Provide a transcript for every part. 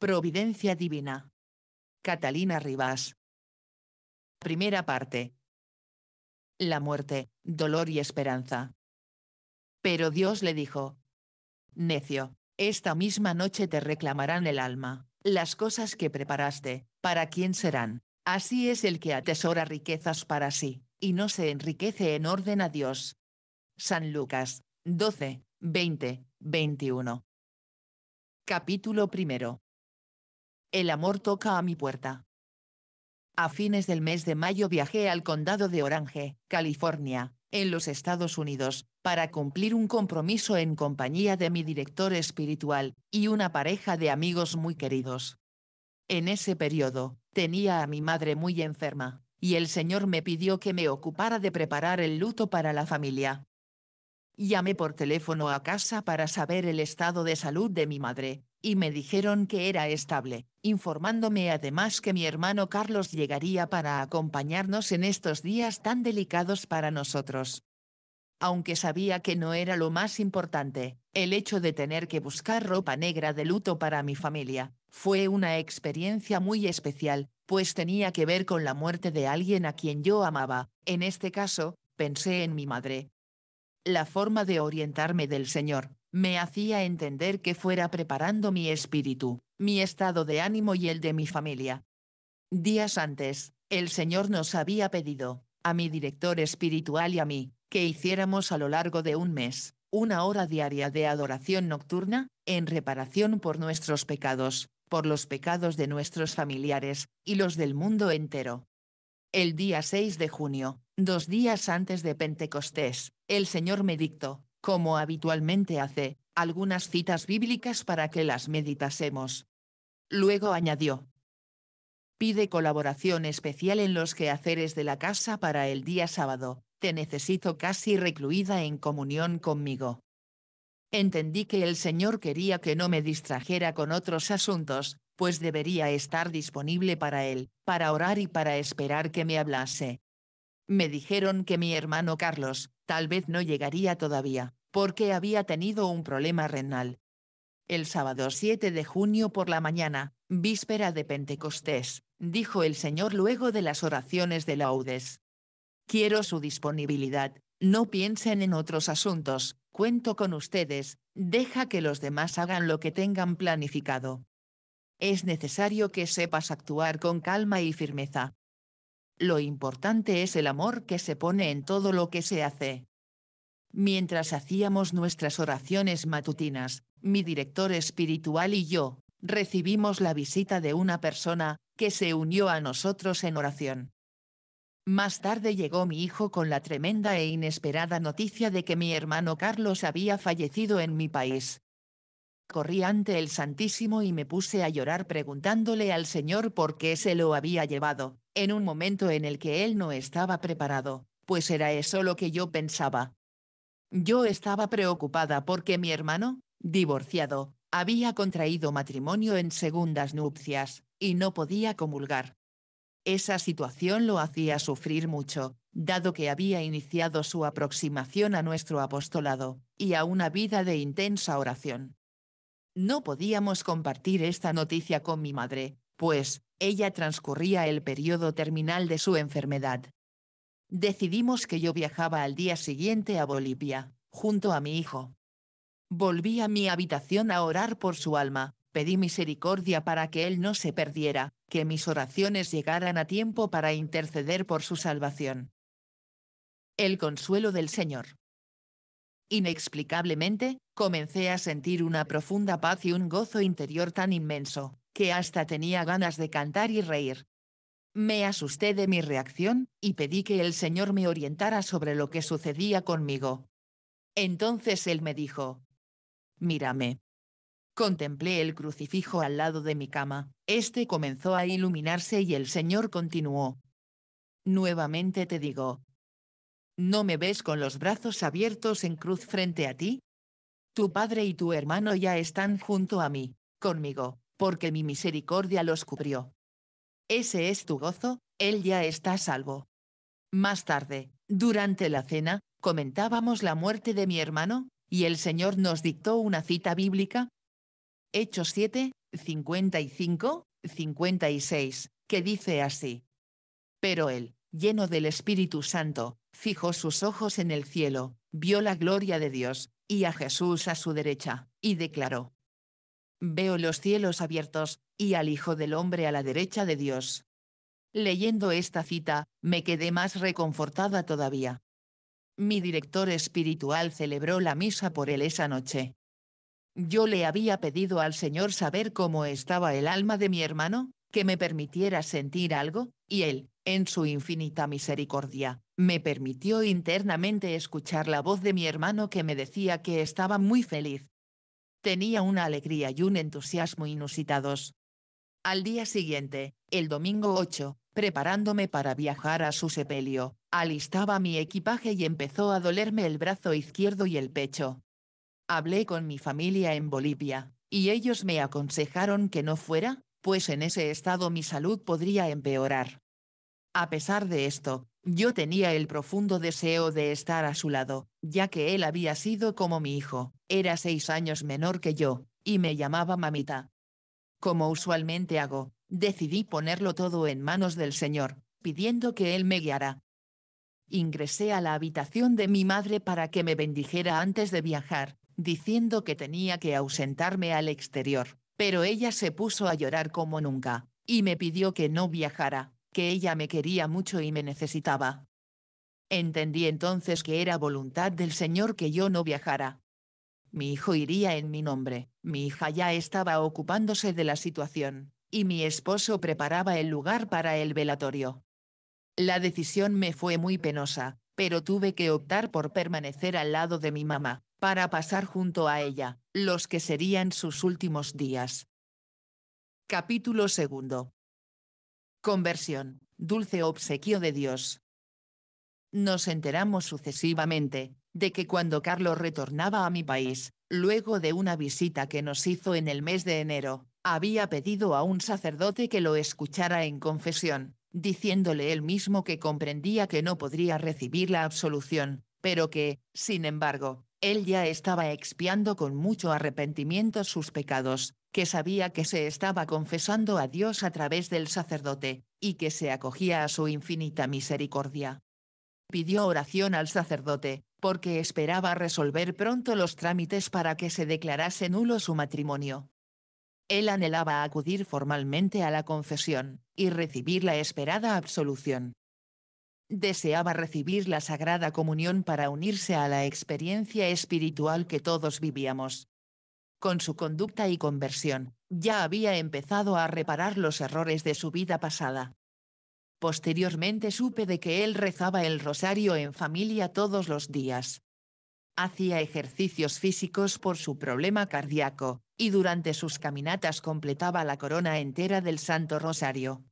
Providencia Divina. Catalina Rivas. Primera parte. La muerte, dolor y esperanza. Pero Dios le dijo. Necio, esta misma noche te reclamarán el alma, las cosas que preparaste, ¿para quién serán? Así es el que atesora riquezas para sí, y no se enriquece en orden a Dios. San Lucas, 12, 20, 21. Capítulo primero. El amor toca a mi puerta. A fines del mes de mayo viajé al condado de Orange, California, en los Estados Unidos, para cumplir un compromiso en compañía de mi director espiritual, y una pareja de amigos muy queridos. En ese periodo, tenía a mi madre muy enferma, y el Señor me pidió que me ocupara de preparar el luto para la familia. Llamé por teléfono a casa para saber el estado de salud de mi madre, y me dijeron que era estable, informándome además que mi hermano Carlos llegaría para acompañarnos en estos días tan delicados para nosotros. Aunque sabía que no era lo más importante, el hecho de tener que buscar ropa negra de luto para mi familia, fue una experiencia muy especial, pues tenía que ver con la muerte de alguien a quien yo amaba, en este caso, pensé en mi madre. La forma de orientarme del Señor, me hacía entender que fuera preparando mi espíritu, mi estado de ánimo y el de mi familia. Días antes, el Señor nos había pedido, a mi director espiritual y a mí, que hiciéramos a lo largo de un mes, una hora diaria de adoración nocturna, en reparación por nuestros pecados, por los pecados de nuestros familiares, y los del mundo entero. El día 6 de junio, dos días antes de Pentecostés, el Señor me dictó, como habitualmente hace, algunas citas bíblicas para que las meditasemos. Luego añadió. Pide colaboración especial en los quehaceres de la casa para el día sábado, te necesito casi recluida en comunión conmigo. Entendí que el Señor quería que no me distrajera con otros asuntos, pues debería estar disponible para Él, para orar y para esperar que me hablase. Me dijeron que mi hermano Carlos, Tal vez no llegaría todavía, porque había tenido un problema renal. El sábado 7 de junio por la mañana, víspera de Pentecostés, dijo el Señor luego de las oraciones de laudes. Quiero su disponibilidad, no piensen en otros asuntos, cuento con ustedes, deja que los demás hagan lo que tengan planificado. Es necesario que sepas actuar con calma y firmeza, lo importante es el amor que se pone en todo lo que se hace. Mientras hacíamos nuestras oraciones matutinas, mi director espiritual y yo, recibimos la visita de una persona, que se unió a nosotros en oración. Más tarde llegó mi hijo con la tremenda e inesperada noticia de que mi hermano Carlos había fallecido en mi país. Corrí ante el Santísimo y me puse a llorar preguntándole al Señor por qué se lo había llevado, en un momento en el que él no estaba preparado, pues era eso lo que yo pensaba. Yo estaba preocupada porque mi hermano, divorciado, había contraído matrimonio en segundas nupcias, y no podía comulgar. Esa situación lo hacía sufrir mucho, dado que había iniciado su aproximación a nuestro apostolado, y a una vida de intensa oración. No podíamos compartir esta noticia con mi madre, pues, ella transcurría el periodo terminal de su enfermedad. Decidimos que yo viajaba al día siguiente a Bolivia, junto a mi hijo. Volví a mi habitación a orar por su alma, pedí misericordia para que él no se perdiera, que mis oraciones llegaran a tiempo para interceder por su salvación. El consuelo del Señor. Inexplicablemente, comencé a sentir una profunda paz y un gozo interior tan inmenso, que hasta tenía ganas de cantar y reír. Me asusté de mi reacción, y pedí que el Señor me orientara sobre lo que sucedía conmigo. Entonces Él me dijo, Mírame. Contemplé el crucifijo al lado de mi cama, este comenzó a iluminarse y el Señor continuó. Nuevamente te digo, ¿No me ves con los brazos abiertos en cruz frente a ti? Tu padre y tu hermano ya están junto a mí, conmigo, porque mi misericordia los cubrió. Ese es tu gozo, él ya está salvo. Más tarde, durante la cena, comentábamos la muerte de mi hermano, y el Señor nos dictó una cita bíblica. Hechos 7, 55, 56, que dice así. Pero él, lleno del Espíritu Santo, fijó sus ojos en el cielo, vio la gloria de Dios, y a Jesús a su derecha, y declaró. Veo los cielos abiertos, y al Hijo del Hombre a la derecha de Dios. Leyendo esta cita, me quedé más reconfortada todavía. Mi director espiritual celebró la misa por él esa noche. Yo le había pedido al Señor saber cómo estaba el alma de mi hermano, que me permitiera sentir algo, y él, en su infinita misericordia, me permitió internamente escuchar la voz de mi hermano que me decía que estaba muy feliz. Tenía una alegría y un entusiasmo inusitados. Al día siguiente, el domingo 8, preparándome para viajar a su sepelio, alistaba mi equipaje y empezó a dolerme el brazo izquierdo y el pecho. Hablé con mi familia en Bolivia, y ellos me aconsejaron que no fuera, pues en ese estado mi salud podría empeorar. A pesar de esto, yo tenía el profundo deseo de estar a su lado, ya que él había sido como mi hijo, era seis años menor que yo, y me llamaba mamita. Como usualmente hago, decidí ponerlo todo en manos del Señor, pidiendo que Él me guiara. Ingresé a la habitación de mi madre para que me bendijera antes de viajar, diciendo que tenía que ausentarme al exterior, pero ella se puso a llorar como nunca, y me pidió que no viajara que ella me quería mucho y me necesitaba. Entendí entonces que era voluntad del Señor que yo no viajara. Mi hijo iría en mi nombre, mi hija ya estaba ocupándose de la situación, y mi esposo preparaba el lugar para el velatorio. La decisión me fue muy penosa, pero tuve que optar por permanecer al lado de mi mamá, para pasar junto a ella, los que serían sus últimos días. Capítulo segundo. Conversión, dulce obsequio de Dios. Nos enteramos sucesivamente, de que cuando Carlos retornaba a mi país, luego de una visita que nos hizo en el mes de enero, había pedido a un sacerdote que lo escuchara en confesión, diciéndole él mismo que comprendía que no podría recibir la absolución, pero que, sin embargo, él ya estaba expiando con mucho arrepentimiento sus pecados, que sabía que se estaba confesando a Dios a través del sacerdote, y que se acogía a su infinita misericordia. Pidió oración al sacerdote, porque esperaba resolver pronto los trámites para que se declarase nulo su matrimonio. Él anhelaba acudir formalmente a la confesión, y recibir la esperada absolución, deseaba recibir la Sagrada Comunión para unirse a la experiencia espiritual que todos vivíamos. Con su conducta y conversión, ya había empezado a reparar los errores de su vida pasada. Posteriormente supe de que él rezaba el rosario en familia todos los días. Hacía ejercicios físicos por su problema cardíaco, y durante sus caminatas completaba la corona entera del Santo Rosario.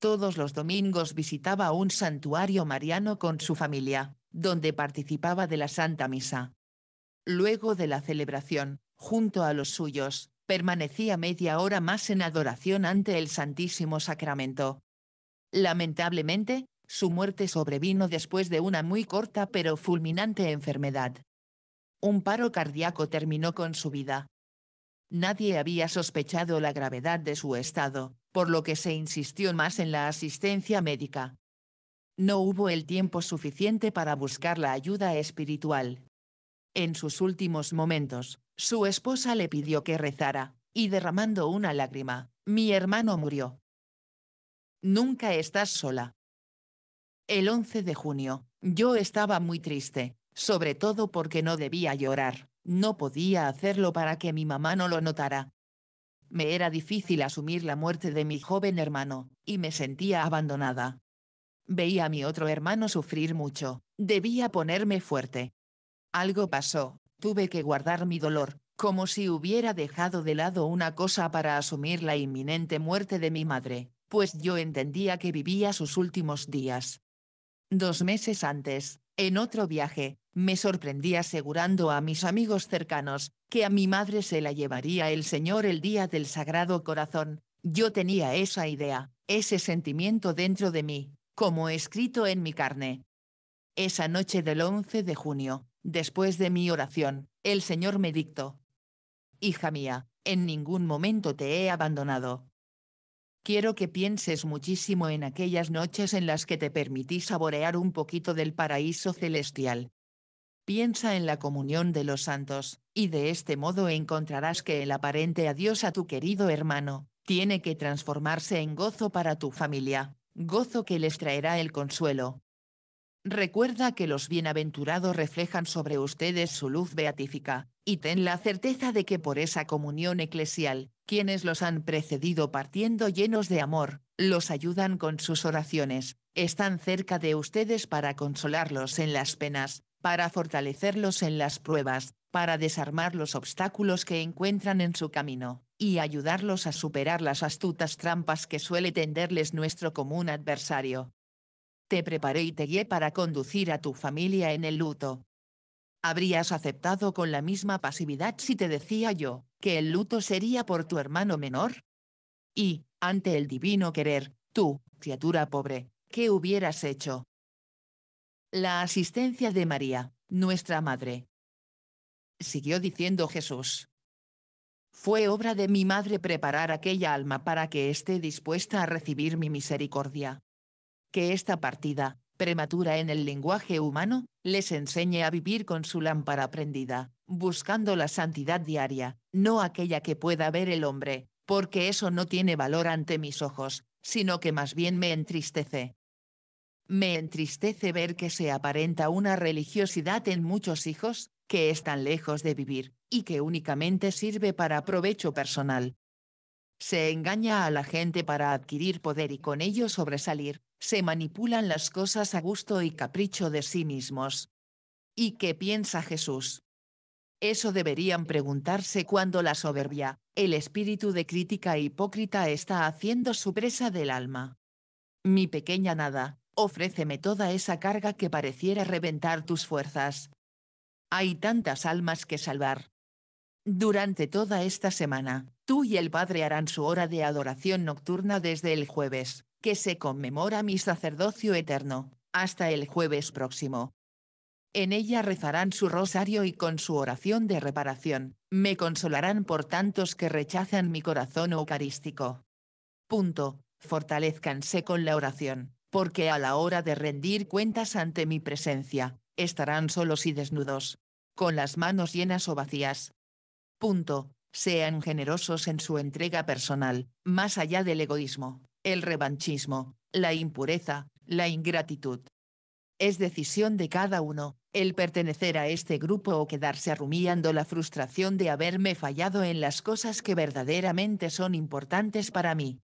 Todos los domingos visitaba un santuario mariano con su familia, donde participaba de la Santa Misa. Luego de la celebración, junto a los suyos, permanecía media hora más en adoración ante el Santísimo Sacramento. Lamentablemente, su muerte sobrevino después de una muy corta pero fulminante enfermedad. Un paro cardíaco terminó con su vida, Nadie había sospechado la gravedad de su estado, por lo que se insistió más en la asistencia médica. No hubo el tiempo suficiente para buscar la ayuda espiritual. En sus últimos momentos, su esposa le pidió que rezara, y derramando una lágrima, mi hermano murió. Nunca estás sola. El 11 de junio, yo estaba muy triste, sobre todo porque no debía llorar, no podía hacerlo para que mi mamá no lo notara. Me era difícil asumir la muerte de mi joven hermano, y me sentía abandonada. Veía a mi otro hermano sufrir mucho, debía ponerme fuerte. Algo pasó, tuve que guardar mi dolor, como si hubiera dejado de lado una cosa para asumir la inminente muerte de mi madre, pues yo entendía que vivía sus últimos días. Dos meses antes, en otro viaje, me sorprendí asegurando a mis amigos cercanos que a mi madre se la llevaría el Señor el día del Sagrado Corazón. Yo tenía esa idea, ese sentimiento dentro de mí, como escrito en mi carne. Esa noche del 11 de junio, después de mi oración, el Señor me dictó. Hija mía, en ningún momento te he abandonado. Quiero que pienses muchísimo en aquellas noches en las que te permití saborear un poquito del paraíso celestial, Piensa en la comunión de los santos, y de este modo encontrarás que el aparente adiós a tu querido hermano, tiene que transformarse en gozo para tu familia, gozo que les traerá el consuelo. Recuerda que los bienaventurados reflejan sobre ustedes su luz beatífica, y ten la certeza de que por esa comunión eclesial, quienes los han precedido partiendo llenos de amor, los ayudan con sus oraciones, están cerca de ustedes para consolarlos en las penas, para fortalecerlos en las pruebas, para desarmar los obstáculos que encuentran en su camino, y ayudarlos a superar las astutas trampas que suele tenderles nuestro común adversario. Te preparé y te guié para conducir a tu familia en el luto. Habrías aceptado con la misma pasividad si te decía yo, que el luto sería por tu hermano menor. Y, ante el divino querer, tú, criatura pobre, ¿qué hubieras hecho? la asistencia de María, nuestra Madre. Siguió diciendo Jesús. Fue obra de mi Madre preparar aquella alma para que esté dispuesta a recibir mi misericordia. Que esta partida, prematura en el lenguaje humano, les enseñe a vivir con su lámpara prendida, buscando la santidad diaria, no aquella que pueda ver el hombre, porque eso no tiene valor ante mis ojos, sino que más bien me entristece. Me entristece ver que se aparenta una religiosidad en muchos hijos, que están lejos de vivir, y que únicamente sirve para provecho personal. Se engaña a la gente para adquirir poder y con ello sobresalir, se manipulan las cosas a gusto y capricho de sí mismos. ¿Y qué piensa Jesús? Eso deberían preguntarse cuando la soberbia, el espíritu de crítica hipócrita está haciendo su presa del alma. Mi pequeña nada, ofréceme toda esa carga que pareciera reventar tus fuerzas. Hay tantas almas que salvar. Durante toda esta semana, tú y el Padre harán su hora de adoración nocturna desde el jueves, que se conmemora mi sacerdocio eterno, hasta el jueves próximo. En ella rezarán su rosario y con su oración de reparación, me consolarán por tantos que rechazan mi corazón eucarístico. Punto. Fortalezcanse con la oración porque a la hora de rendir cuentas ante mi presencia, estarán solos y desnudos, con las manos llenas o vacías. Punto. Sean generosos en su entrega personal, más allá del egoísmo, el revanchismo, la impureza, la ingratitud. Es decisión de cada uno, el pertenecer a este grupo o quedarse rumiando la frustración de haberme fallado en las cosas que verdaderamente son importantes para mí.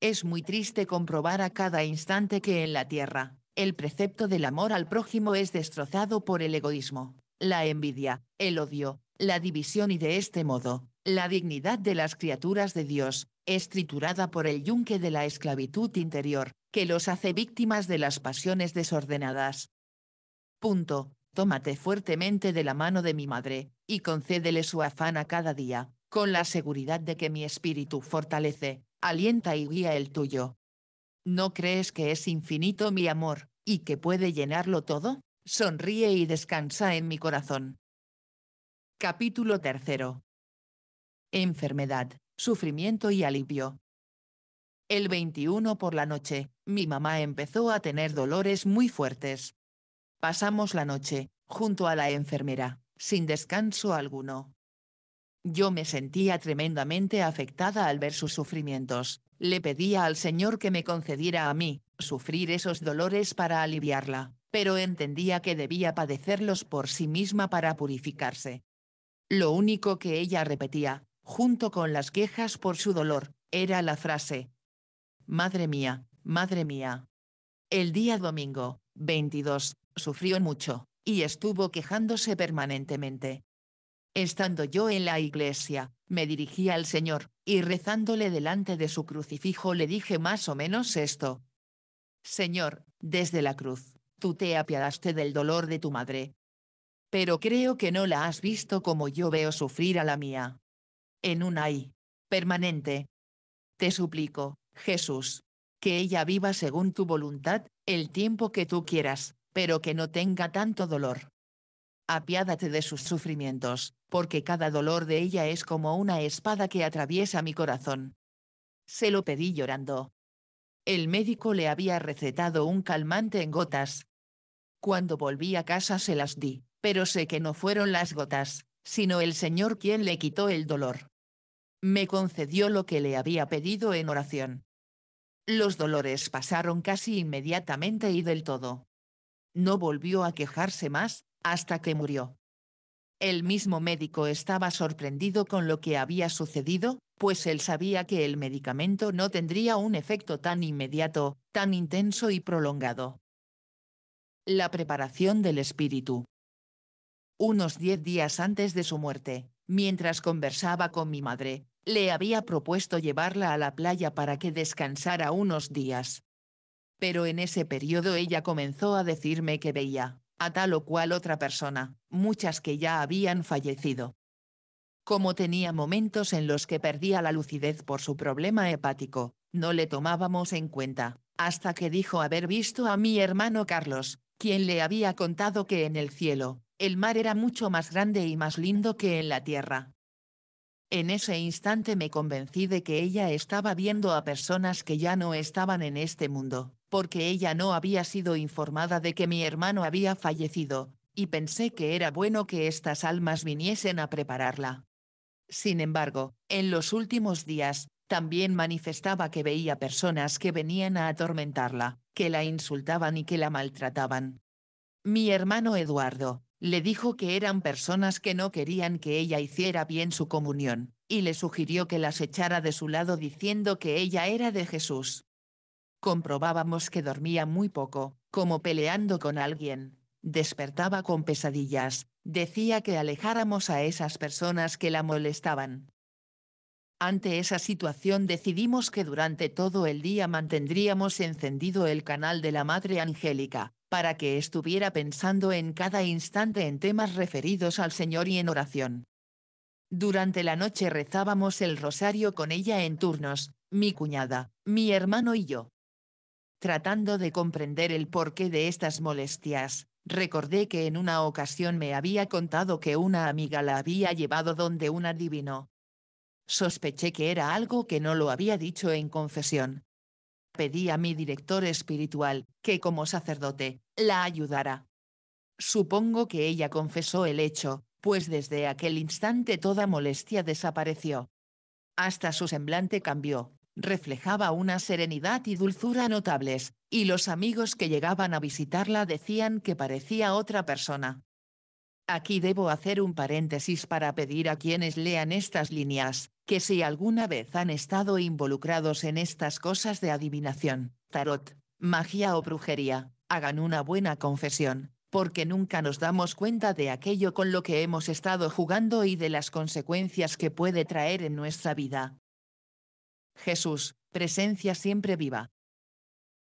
Es muy triste comprobar a cada instante que en la tierra, el precepto del amor al prójimo es destrozado por el egoísmo, la envidia, el odio, la división y de este modo, la dignidad de las criaturas de Dios, es triturada por el yunque de la esclavitud interior, que los hace víctimas de las pasiones desordenadas. Punto. Tómate fuertemente de la mano de mi madre, y concédele su afán a cada día, con la seguridad de que mi espíritu fortalece, alienta y guía el tuyo. ¿No crees que es infinito mi amor, y que puede llenarlo todo? Sonríe y descansa en mi corazón. Capítulo 3. Enfermedad, sufrimiento y alivio. El 21 por la noche, mi mamá empezó a tener dolores muy fuertes. Pasamos la noche, junto a la enfermera, sin descanso alguno. Yo me sentía tremendamente afectada al ver sus sufrimientos. Le pedía al Señor que me concediera a mí, sufrir esos dolores para aliviarla, pero entendía que debía padecerlos por sí misma para purificarse. Lo único que ella repetía, junto con las quejas por su dolor, era la frase, Madre mía, madre mía. El día domingo, 22, sufrió mucho, y estuvo quejándose permanentemente. Estando yo en la iglesia, me dirigí al Señor, y rezándole delante de su crucifijo le dije más o menos esto. Señor, desde la cruz, tú te apiadaste del dolor de tu madre. Pero creo que no la has visto como yo veo sufrir a la mía. En un ay, permanente. Te suplico, Jesús, que ella viva según tu voluntad, el tiempo que tú quieras, pero que no tenga tanto dolor apiádate de sus sufrimientos, porque cada dolor de ella es como una espada que atraviesa mi corazón. Se lo pedí llorando. El médico le había recetado un calmante en gotas. Cuando volví a casa se las di, pero sé que no fueron las gotas, sino el Señor quien le quitó el dolor. Me concedió lo que le había pedido en oración. Los dolores pasaron casi inmediatamente y del todo. No volvió a quejarse más, hasta que murió. El mismo médico estaba sorprendido con lo que había sucedido, pues él sabía que el medicamento no tendría un efecto tan inmediato, tan intenso y prolongado. La preparación del espíritu. Unos diez días antes de su muerte, mientras conversaba con mi madre, le había propuesto llevarla a la playa para que descansara unos días. Pero en ese periodo ella comenzó a decirme que veía a tal o cual otra persona, muchas que ya habían fallecido. Como tenía momentos en los que perdía la lucidez por su problema hepático, no le tomábamos en cuenta, hasta que dijo haber visto a mi hermano Carlos, quien le había contado que en el cielo, el mar era mucho más grande y más lindo que en la tierra. En ese instante me convencí de que ella estaba viendo a personas que ya no estaban en este mundo, porque ella no había sido informada de que mi hermano había fallecido, y pensé que era bueno que estas almas viniesen a prepararla. Sin embargo, en los últimos días, también manifestaba que veía personas que venían a atormentarla, que la insultaban y que la maltrataban. Mi hermano Eduardo, le dijo que eran personas que no querían que ella hiciera bien su comunión, y le sugirió que las echara de su lado diciendo que ella era de Jesús. Comprobábamos que dormía muy poco, como peleando con alguien. Despertaba con pesadillas, decía que alejáramos a esas personas que la molestaban. Ante esa situación decidimos que durante todo el día mantendríamos encendido el canal de la Madre Angélica, para que estuviera pensando en cada instante en temas referidos al Señor y en oración. Durante la noche rezábamos el rosario con ella en turnos, mi cuñada, mi hermano y yo tratando de comprender el porqué de estas molestias. Recordé que en una ocasión me había contado que una amiga la había llevado donde un adivino. Sospeché que era algo que no lo había dicho en confesión. Pedí a mi director espiritual, que como sacerdote, la ayudara. Supongo que ella confesó el hecho, pues desde aquel instante toda molestia desapareció. Hasta su semblante cambió reflejaba una serenidad y dulzura notables, y los amigos que llegaban a visitarla decían que parecía otra persona. Aquí debo hacer un paréntesis para pedir a quienes lean estas líneas, que si alguna vez han estado involucrados en estas cosas de adivinación, tarot, magia o brujería, hagan una buena confesión, porque nunca nos damos cuenta de aquello con lo que hemos estado jugando y de las consecuencias que puede traer en nuestra vida. Jesús, presencia siempre viva.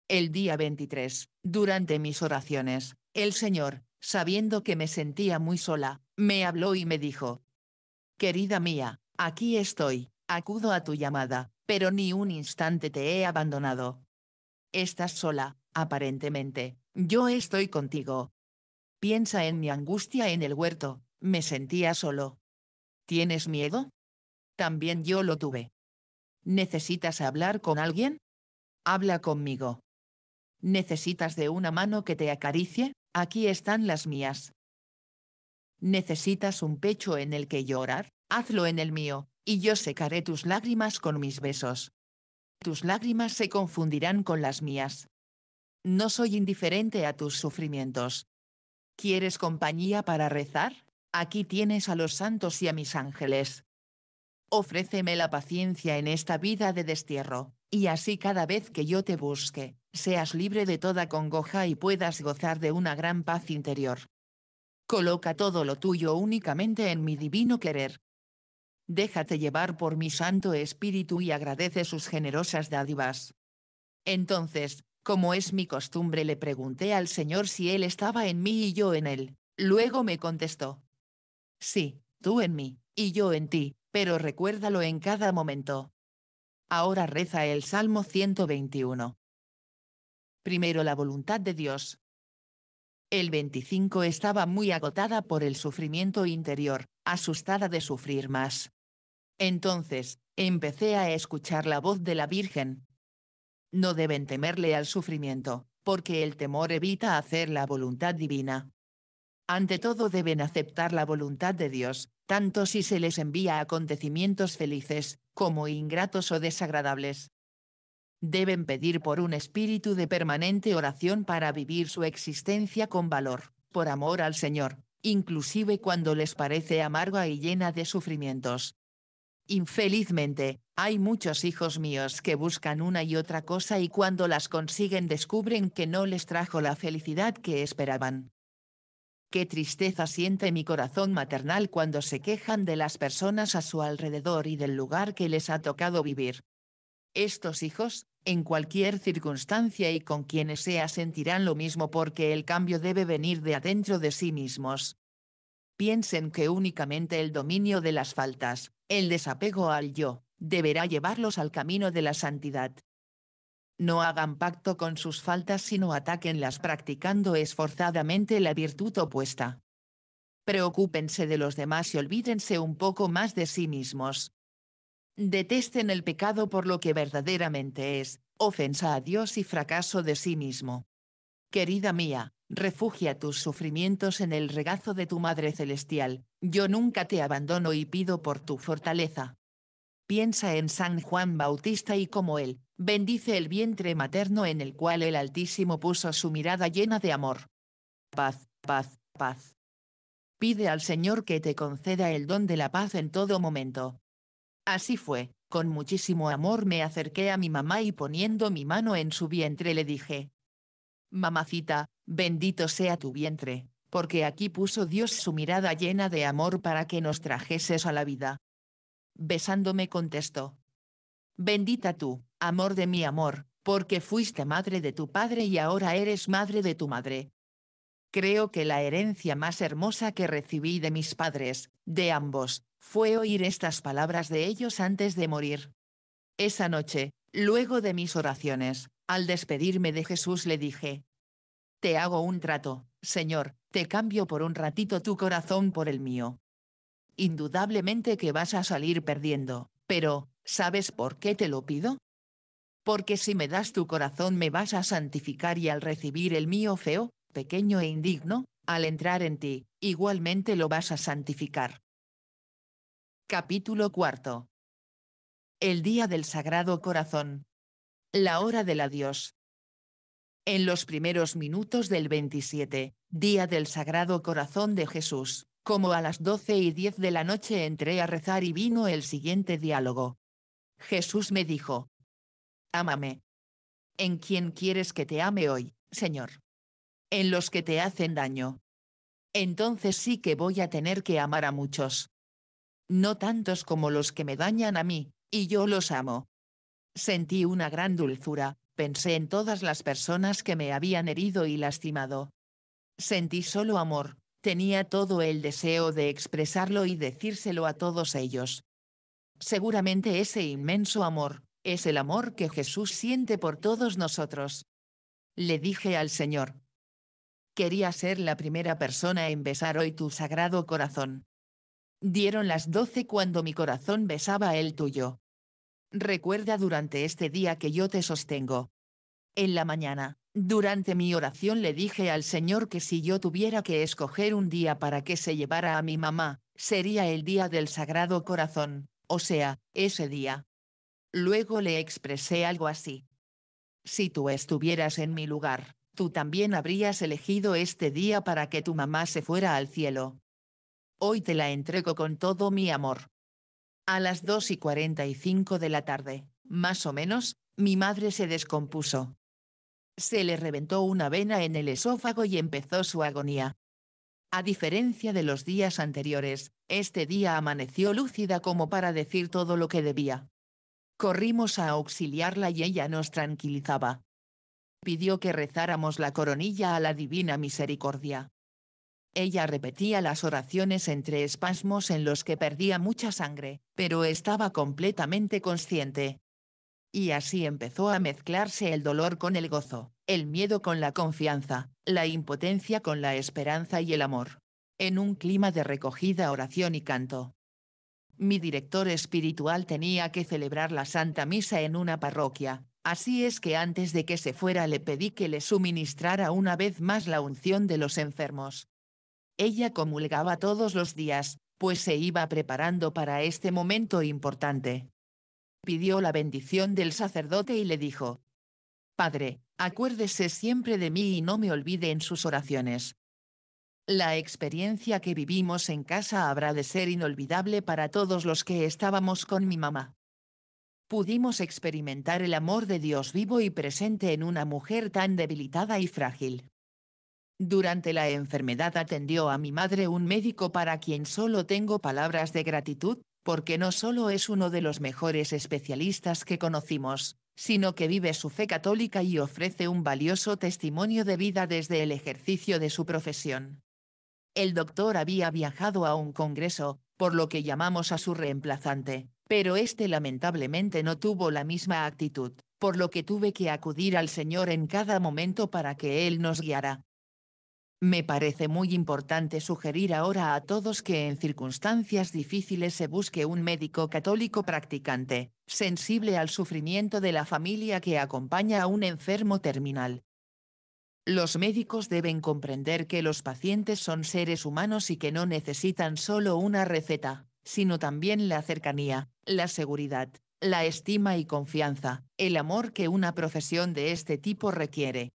El día 23, durante mis oraciones, el Señor, sabiendo que me sentía muy sola, me habló y me dijo, Querida mía, aquí estoy, acudo a tu llamada, pero ni un instante te he abandonado. Estás sola, aparentemente, yo estoy contigo. Piensa en mi angustia en el huerto, me sentía solo. ¿Tienes miedo? También yo lo tuve. ¿Necesitas hablar con alguien? Habla conmigo. ¿Necesitas de una mano que te acaricie? Aquí están las mías. ¿Necesitas un pecho en el que llorar? Hazlo en el mío, y yo secaré tus lágrimas con mis besos. Tus lágrimas se confundirán con las mías. No soy indiferente a tus sufrimientos. ¿Quieres compañía para rezar? Aquí tienes a los santos y a mis ángeles. Ofréceme la paciencia en esta vida de destierro, y así cada vez que yo te busque, seas libre de toda congoja y puedas gozar de una gran paz interior. Coloca todo lo tuyo únicamente en mi divino querer. Déjate llevar por mi Santo Espíritu y agradece sus generosas dádivas. Entonces, como es mi costumbre, le pregunté al Señor si Él estaba en mí y yo en Él. Luego me contestó. Sí, tú en mí, y yo en ti, pero recuérdalo en cada momento. Ahora reza el Salmo 121. Primero la voluntad de Dios. El 25 estaba muy agotada por el sufrimiento interior, asustada de sufrir más. Entonces, empecé a escuchar la voz de la Virgen. No deben temerle al sufrimiento, porque el temor evita hacer la voluntad divina. Ante todo deben aceptar la voluntad de Dios, tanto si se les envía acontecimientos felices, como ingratos o desagradables. Deben pedir por un espíritu de permanente oración para vivir su existencia con valor, por amor al Señor, inclusive cuando les parece amarga y llena de sufrimientos. Infelizmente, hay muchos hijos míos que buscan una y otra cosa y cuando las consiguen descubren que no les trajo la felicidad que esperaban. Qué tristeza siente mi corazón maternal cuando se quejan de las personas a su alrededor y del lugar que les ha tocado vivir. Estos hijos, en cualquier circunstancia y con quienes sea, sentirán lo mismo porque el cambio debe venir de adentro de sí mismos. Piensen que únicamente el dominio de las faltas, el desapego al yo, deberá llevarlos al camino de la santidad. No hagan pacto con sus faltas sino atáquenlas practicando esforzadamente la virtud opuesta. Preocúpense de los demás y olvídense un poco más de sí mismos. Detesten el pecado por lo que verdaderamente es, ofensa a Dios y fracaso de sí mismo. Querida mía, refugia tus sufrimientos en el regazo de tu Madre Celestial, yo nunca te abandono y pido por tu fortaleza piensa en San Juan Bautista y como él, bendice el vientre materno en el cual el Altísimo puso su mirada llena de amor. Paz, paz, paz. Pide al Señor que te conceda el don de la paz en todo momento. Así fue, con muchísimo amor me acerqué a mi mamá y poniendo mi mano en su vientre le dije, Mamacita, bendito sea tu vientre, porque aquí puso Dios su mirada llena de amor para que nos trajeses a la vida besándome contestó. Bendita tú, amor de mi amor, porque fuiste madre de tu padre y ahora eres madre de tu madre. Creo que la herencia más hermosa que recibí de mis padres, de ambos, fue oír estas palabras de ellos antes de morir. Esa noche, luego de mis oraciones, al despedirme de Jesús le dije, Te hago un trato, Señor, te cambio por un ratito tu corazón por el mío indudablemente que vas a salir perdiendo, pero, ¿sabes por qué te lo pido? Porque si me das tu corazón me vas a santificar y al recibir el mío feo, pequeño e indigno, al entrar en ti, igualmente lo vas a santificar. Capítulo cuarto. El día del Sagrado Corazón. La hora del adiós. En los primeros minutos del 27, día del Sagrado Corazón de Jesús, como a las doce y diez de la noche entré a rezar y vino el siguiente diálogo. Jesús me dijo. Ámame. ¿En quién quieres que te ame hoy, Señor? En los que te hacen daño. Entonces sí que voy a tener que amar a muchos. No tantos como los que me dañan a mí, y yo los amo. Sentí una gran dulzura, pensé en todas las personas que me habían herido y lastimado. Sentí solo amor, Tenía todo el deseo de expresarlo y decírselo a todos ellos. Seguramente ese inmenso amor, es el amor que Jesús siente por todos nosotros. Le dije al Señor. Quería ser la primera persona en besar hoy tu sagrado corazón. Dieron las doce cuando mi corazón besaba el tuyo. Recuerda durante este día que yo te sostengo. En la mañana, durante mi oración le dije al Señor que si yo tuviera que escoger un día para que se llevara a mi mamá, sería el día del Sagrado Corazón, o sea, ese día. Luego le expresé algo así. Si tú estuvieras en mi lugar, tú también habrías elegido este día para que tu mamá se fuera al cielo. Hoy te la entrego con todo mi amor. A las 2 y 45 de la tarde, más o menos, mi madre se descompuso, se le reventó una vena en el esófago y empezó su agonía. A diferencia de los días anteriores, este día amaneció lúcida como para decir todo lo que debía. Corrimos a auxiliarla y ella nos tranquilizaba. Pidió que rezáramos la coronilla a la Divina Misericordia. Ella repetía las oraciones entre espasmos en los que perdía mucha sangre, pero estaba completamente consciente. Y así empezó a mezclarse el dolor con el gozo, el miedo con la confianza, la impotencia con la esperanza y el amor. En un clima de recogida oración y canto. Mi director espiritual tenía que celebrar la Santa Misa en una parroquia, Así es que antes de que se fuera le pedí que le suministrara una vez más la unción de los enfermos. Ella comulgaba todos los días, pues se iba preparando para este momento importante pidió la bendición del sacerdote y le dijo, Padre, acuérdese siempre de mí y no me olvide en sus oraciones. La experiencia que vivimos en casa habrá de ser inolvidable para todos los que estábamos con mi mamá. Pudimos experimentar el amor de Dios vivo y presente en una mujer tan debilitada y frágil. Durante la enfermedad atendió a mi madre un médico para quien solo tengo palabras de gratitud, porque no solo es uno de los mejores especialistas que conocimos, sino que vive su fe católica y ofrece un valioso testimonio de vida desde el ejercicio de su profesión. El doctor había viajado a un congreso, por lo que llamamos a su reemplazante, pero este lamentablemente no tuvo la misma actitud, por lo que tuve que acudir al Señor en cada momento para que Él nos guiara, me parece muy importante sugerir ahora a todos que en circunstancias difíciles se busque un médico católico practicante, sensible al sufrimiento de la familia que acompaña a un enfermo terminal. Los médicos deben comprender que los pacientes son seres humanos y que no necesitan solo una receta, sino también la cercanía, la seguridad, la estima y confianza, el amor que una profesión de este tipo requiere.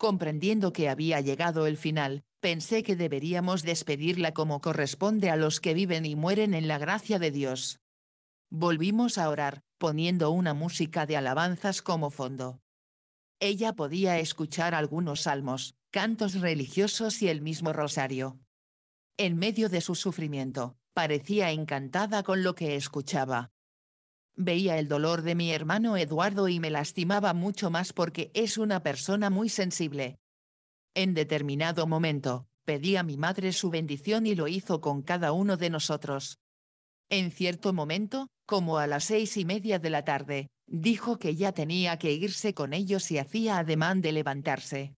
Comprendiendo que había llegado el final, pensé que deberíamos despedirla como corresponde a los que viven y mueren en la gracia de Dios. Volvimos a orar, poniendo una música de alabanzas como fondo. Ella podía escuchar algunos salmos, cantos religiosos y el mismo rosario. En medio de su sufrimiento, parecía encantada con lo que escuchaba. Veía el dolor de mi hermano Eduardo y me lastimaba mucho más porque es una persona muy sensible. En determinado momento, pedí a mi madre su bendición y lo hizo con cada uno de nosotros. En cierto momento, como a las seis y media de la tarde, dijo que ya tenía que irse con ellos y hacía ademán de levantarse.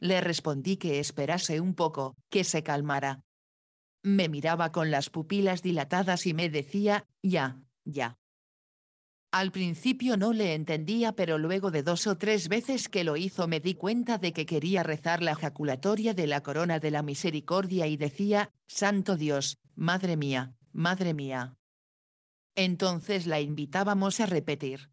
Le respondí que esperase un poco, que se calmara. Me miraba con las pupilas dilatadas y me decía, ya, ya. Al principio no le entendía, pero luego de dos o tres veces que lo hizo me di cuenta de que quería rezar la ejaculatoria de la corona de la misericordia y decía, Santo Dios, Madre mía, Madre mía. Entonces la invitábamos a repetir.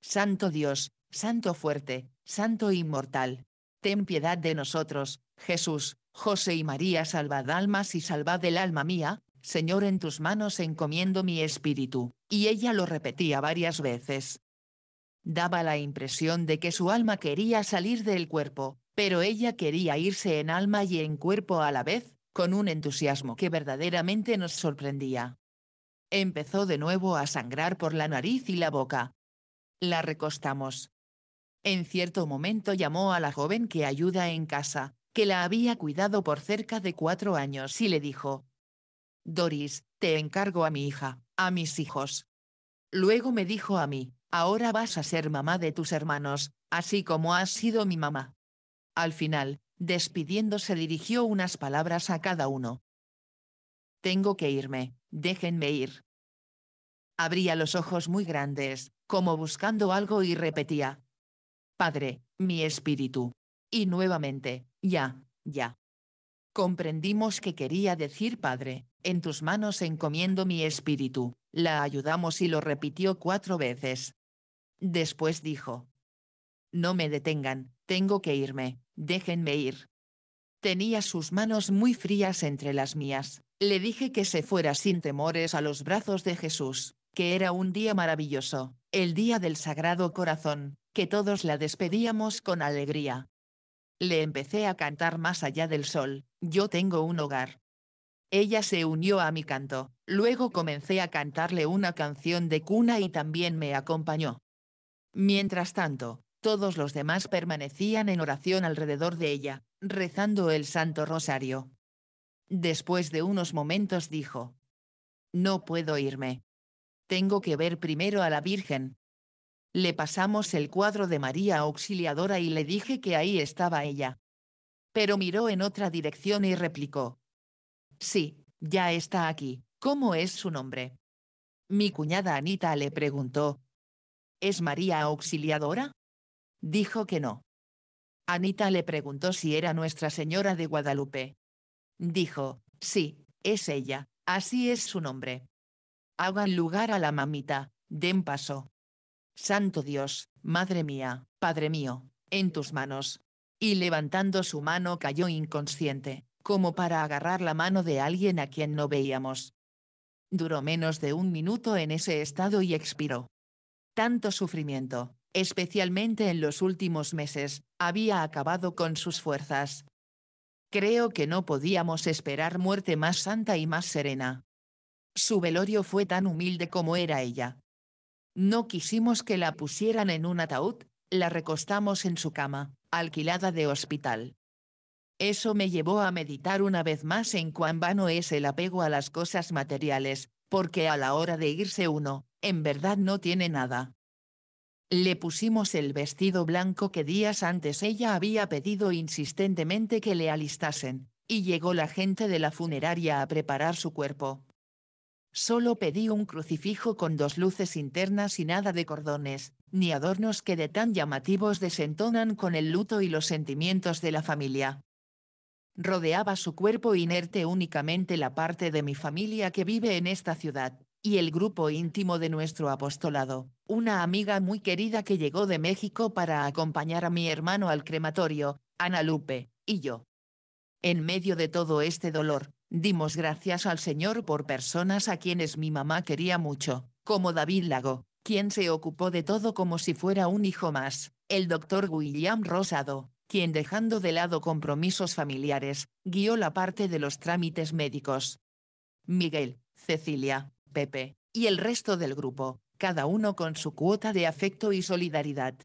Santo Dios, Santo fuerte, Santo inmortal. Ten piedad de nosotros, Jesús, José y María, salvad almas y salvad el alma mía, Señor, en tus manos encomiendo mi espíritu, y ella lo repetía varias veces. Daba la impresión de que su alma quería salir del cuerpo, pero ella quería irse en alma y en cuerpo a la vez, con un entusiasmo que verdaderamente nos sorprendía. Empezó de nuevo a sangrar por la nariz y la boca. La recostamos. En cierto momento llamó a la joven que ayuda en casa, que la había cuidado por cerca de cuatro años y le dijo, Doris, te encargo a mi hija, a mis hijos. Luego me dijo a mí, ahora vas a ser mamá de tus hermanos, así como has sido mi mamá. Al final, despidiéndose dirigió unas palabras a cada uno. Tengo que irme, déjenme ir. Abría los ojos muy grandes, como buscando algo y repetía. Padre, mi espíritu. Y nuevamente, ya, ya. Comprendimos que quería decir padre en tus manos encomiendo mi espíritu. La ayudamos y lo repitió cuatro veces. Después dijo, No me detengan, tengo que irme, déjenme ir. Tenía sus manos muy frías entre las mías. Le dije que se fuera sin temores a los brazos de Jesús, que era un día maravilloso, el día del Sagrado Corazón, que todos la despedíamos con alegría. Le empecé a cantar más allá del sol, yo tengo un hogar, ella se unió a mi canto, luego comencé a cantarle una canción de cuna y también me acompañó. Mientras tanto, todos los demás permanecían en oración alrededor de ella, rezando el Santo Rosario. Después de unos momentos dijo, No puedo irme. Tengo que ver primero a la Virgen. Le pasamos el cuadro de María Auxiliadora y le dije que ahí estaba ella. Pero miró en otra dirección y replicó, Sí, ya está aquí. ¿Cómo es su nombre? Mi cuñada Anita le preguntó. ¿Es María auxiliadora? Dijo que no. Anita le preguntó si era Nuestra Señora de Guadalupe. Dijo, sí, es ella, así es su nombre. Hagan lugar a la mamita, den paso. Santo Dios, Madre mía, Padre mío, en tus manos. Y levantando su mano cayó inconsciente como para agarrar la mano de alguien a quien no veíamos. Duró menos de un minuto en ese estado y expiró. Tanto sufrimiento, especialmente en los últimos meses, había acabado con sus fuerzas. Creo que no podíamos esperar muerte más santa y más serena. Su velorio fue tan humilde como era ella. No quisimos que la pusieran en un ataúd, la recostamos en su cama, alquilada de hospital. Eso me llevó a meditar una vez más en cuán vano es el apego a las cosas materiales, porque a la hora de irse uno, en verdad no tiene nada. Le pusimos el vestido blanco que días antes ella había pedido insistentemente que le alistasen, y llegó la gente de la funeraria a preparar su cuerpo. Solo pedí un crucifijo con dos luces internas y nada de cordones, ni adornos que de tan llamativos desentonan con el luto y los sentimientos de la familia rodeaba su cuerpo inerte únicamente la parte de mi familia que vive en esta ciudad, y el grupo íntimo de nuestro apostolado, una amiga muy querida que llegó de México para acompañar a mi hermano al crematorio, Ana Lupe, y yo. En medio de todo este dolor, dimos gracias al Señor por personas a quienes mi mamá quería mucho, como David Lago, quien se ocupó de todo como si fuera un hijo más, el doctor William Rosado, quien dejando de lado compromisos familiares, guió la parte de los trámites médicos. Miguel, Cecilia, Pepe, y el resto del grupo, cada uno con su cuota de afecto y solidaridad.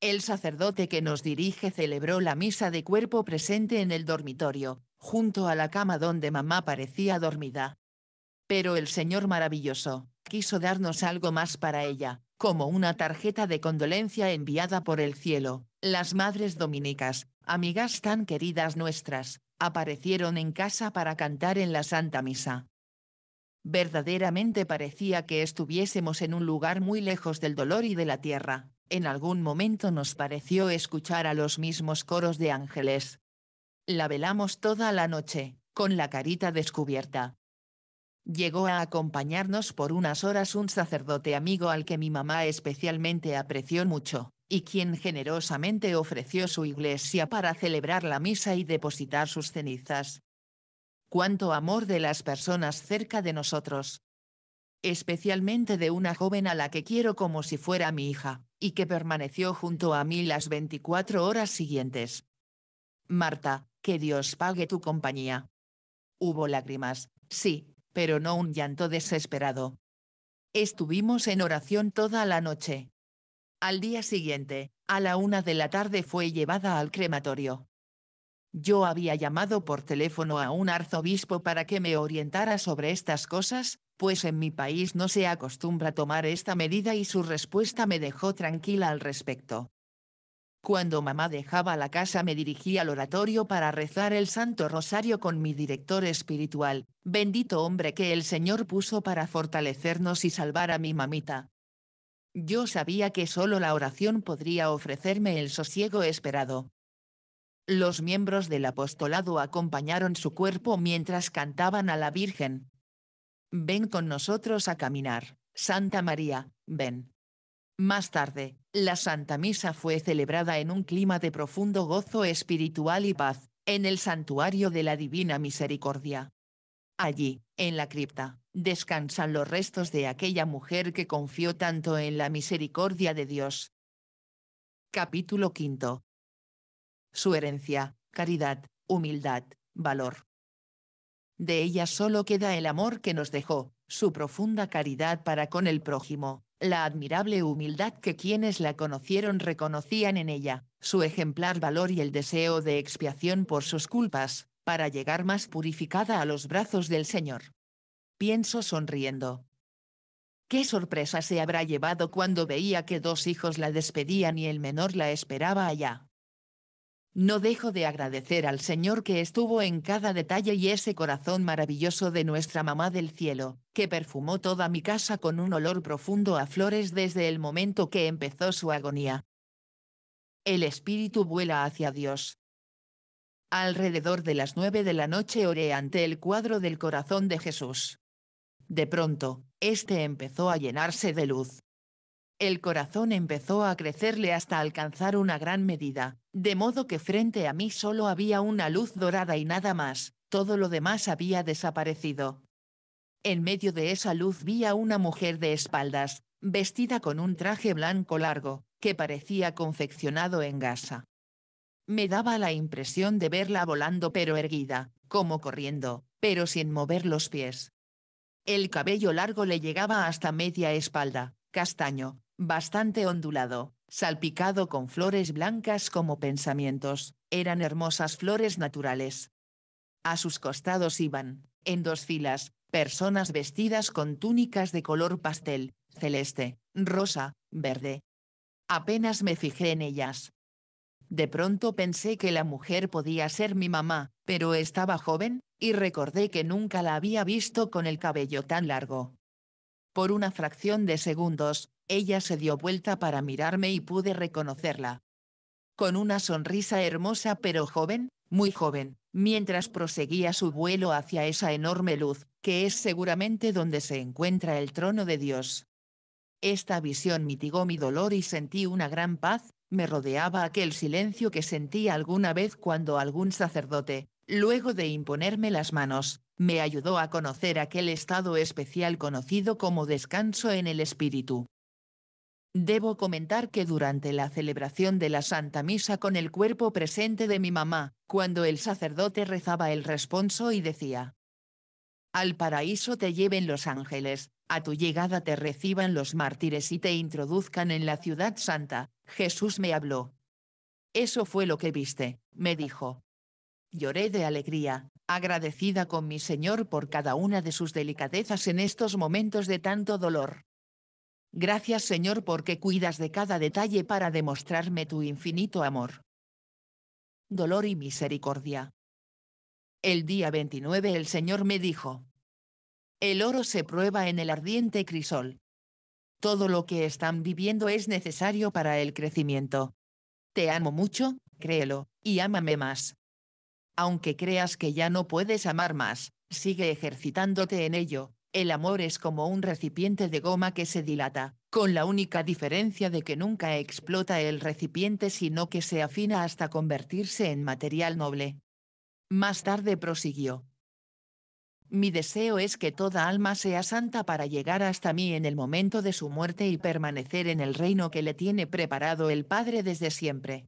El sacerdote que nos dirige celebró la misa de cuerpo presente en el dormitorio, junto a la cama donde mamá parecía dormida. Pero el Señor maravilloso, quiso darnos algo más para ella, como una tarjeta de condolencia enviada por el cielo, las madres dominicas, amigas tan queridas nuestras, aparecieron en casa para cantar en la Santa Misa. Verdaderamente parecía que estuviésemos en un lugar muy lejos del dolor y de la tierra. En algún momento nos pareció escuchar a los mismos coros de ángeles. La velamos toda la noche, con la carita descubierta. Llegó a acompañarnos por unas horas un sacerdote amigo al que mi mamá especialmente apreció mucho, y quien generosamente ofreció su iglesia para celebrar la misa y depositar sus cenizas. Cuánto amor de las personas cerca de nosotros. Especialmente de una joven a la que quiero como si fuera mi hija, y que permaneció junto a mí las 24 horas siguientes. Marta, que Dios pague tu compañía. Hubo lágrimas, sí, pero no un llanto desesperado. Estuvimos en oración toda la noche, al día siguiente, a la una de la tarde fue llevada al crematorio. Yo había llamado por teléfono a un arzobispo para que me orientara sobre estas cosas, pues en mi país no se acostumbra tomar esta medida y su respuesta me dejó tranquila al respecto. Cuando mamá dejaba la casa me dirigí al oratorio para rezar el Santo Rosario con mi director espiritual, bendito hombre que el Señor puso para fortalecernos y salvar a mi mamita, yo sabía que solo la oración podría ofrecerme el sosiego esperado. Los miembros del apostolado acompañaron su cuerpo mientras cantaban a la Virgen. Ven con nosotros a caminar, Santa María, ven. Más tarde, la Santa Misa fue celebrada en un clima de profundo gozo espiritual y paz, en el santuario de la Divina Misericordia. Allí, en la cripta, descansan los restos de aquella mujer que confió tanto en la misericordia de Dios. Capítulo V. Su herencia, caridad, humildad, valor. De ella solo queda el amor que nos dejó, su profunda caridad para con el prójimo, la admirable humildad que quienes la conocieron reconocían en ella, su ejemplar valor y el deseo de expiación por sus culpas, para llegar más purificada a los brazos del Señor pienso sonriendo. Qué sorpresa se habrá llevado cuando veía que dos hijos la despedían y el menor la esperaba allá. No dejo de agradecer al Señor que estuvo en cada detalle y ese corazón maravilloso de nuestra mamá del cielo, que perfumó toda mi casa con un olor profundo a flores desde el momento que empezó su agonía. El espíritu vuela hacia Dios. Alrededor de las nueve de la noche oré ante el cuadro del corazón de Jesús. De pronto, este empezó a llenarse de luz. El corazón empezó a crecerle hasta alcanzar una gran medida, de modo que frente a mí solo había una luz dorada y nada más, todo lo demás había desaparecido. En medio de esa luz vi a una mujer de espaldas, vestida con un traje blanco largo, que parecía confeccionado en gasa. Me daba la impresión de verla volando pero erguida, como corriendo, pero sin mover los pies. El cabello largo le llegaba hasta media espalda, castaño, bastante ondulado, salpicado con flores blancas como pensamientos, eran hermosas flores naturales. A sus costados iban, en dos filas, personas vestidas con túnicas de color pastel, celeste, rosa, verde. Apenas me fijé en ellas. De pronto pensé que la mujer podía ser mi mamá, pero estaba joven, y recordé que nunca la había visto con el cabello tan largo. Por una fracción de segundos, ella se dio vuelta para mirarme y pude reconocerla. Con una sonrisa hermosa pero joven, muy joven, mientras proseguía su vuelo hacia esa enorme luz, que es seguramente donde se encuentra el trono de Dios. Esta visión mitigó mi dolor y sentí una gran paz, me rodeaba aquel silencio que sentí alguna vez cuando algún sacerdote, luego de imponerme las manos, me ayudó a conocer aquel estado especial conocido como descanso en el espíritu. Debo comentar que durante la celebración de la Santa Misa con el cuerpo presente de mi mamá, cuando el sacerdote rezaba el responso y decía, Al paraíso te lleven los ángeles, a tu llegada te reciban los mártires y te introduzcan en la ciudad santa, Jesús me habló. Eso fue lo que viste, me dijo. Lloré de alegría, agradecida con mi Señor por cada una de sus delicadezas en estos momentos de tanto dolor. Gracias Señor porque cuidas de cada detalle para demostrarme tu infinito amor. Dolor y misericordia. El día 29 el Señor me dijo. El oro se prueba en el ardiente crisol. Todo lo que están viviendo es necesario para el crecimiento. Te amo mucho, créelo, y ámame más. Aunque creas que ya no puedes amar más, sigue ejercitándote en ello. El amor es como un recipiente de goma que se dilata, con la única diferencia de que nunca explota el recipiente sino que se afina hasta convertirse en material noble. Más tarde prosiguió. Mi deseo es que toda alma sea santa para llegar hasta mí en el momento de su muerte y permanecer en el reino que le tiene preparado el Padre desde siempre.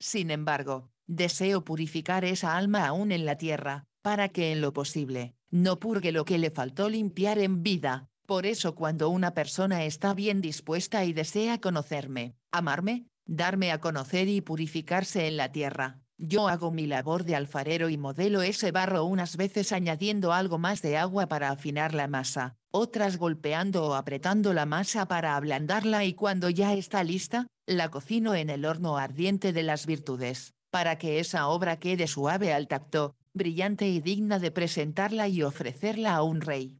Sin embargo, Deseo purificar esa alma aún en la tierra, para que en lo posible, no purgue lo que le faltó limpiar en vida. Por eso cuando una persona está bien dispuesta y desea conocerme, amarme, darme a conocer y purificarse en la tierra, yo hago mi labor de alfarero y modelo ese barro unas veces añadiendo algo más de agua para afinar la masa, otras golpeando o apretando la masa para ablandarla y cuando ya está lista, la cocino en el horno ardiente de las virtudes para que esa obra quede suave al tacto, brillante y digna de presentarla y ofrecerla a un rey.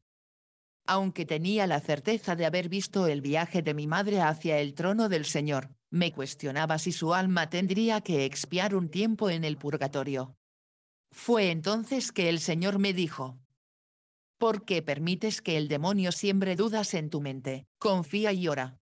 Aunque tenía la certeza de haber visto el viaje de mi madre hacia el trono del Señor, me cuestionaba si su alma tendría que expiar un tiempo en el purgatorio. Fue entonces que el Señor me dijo, ¿Por qué permites que el demonio siembre dudas en tu mente? Confía y ora.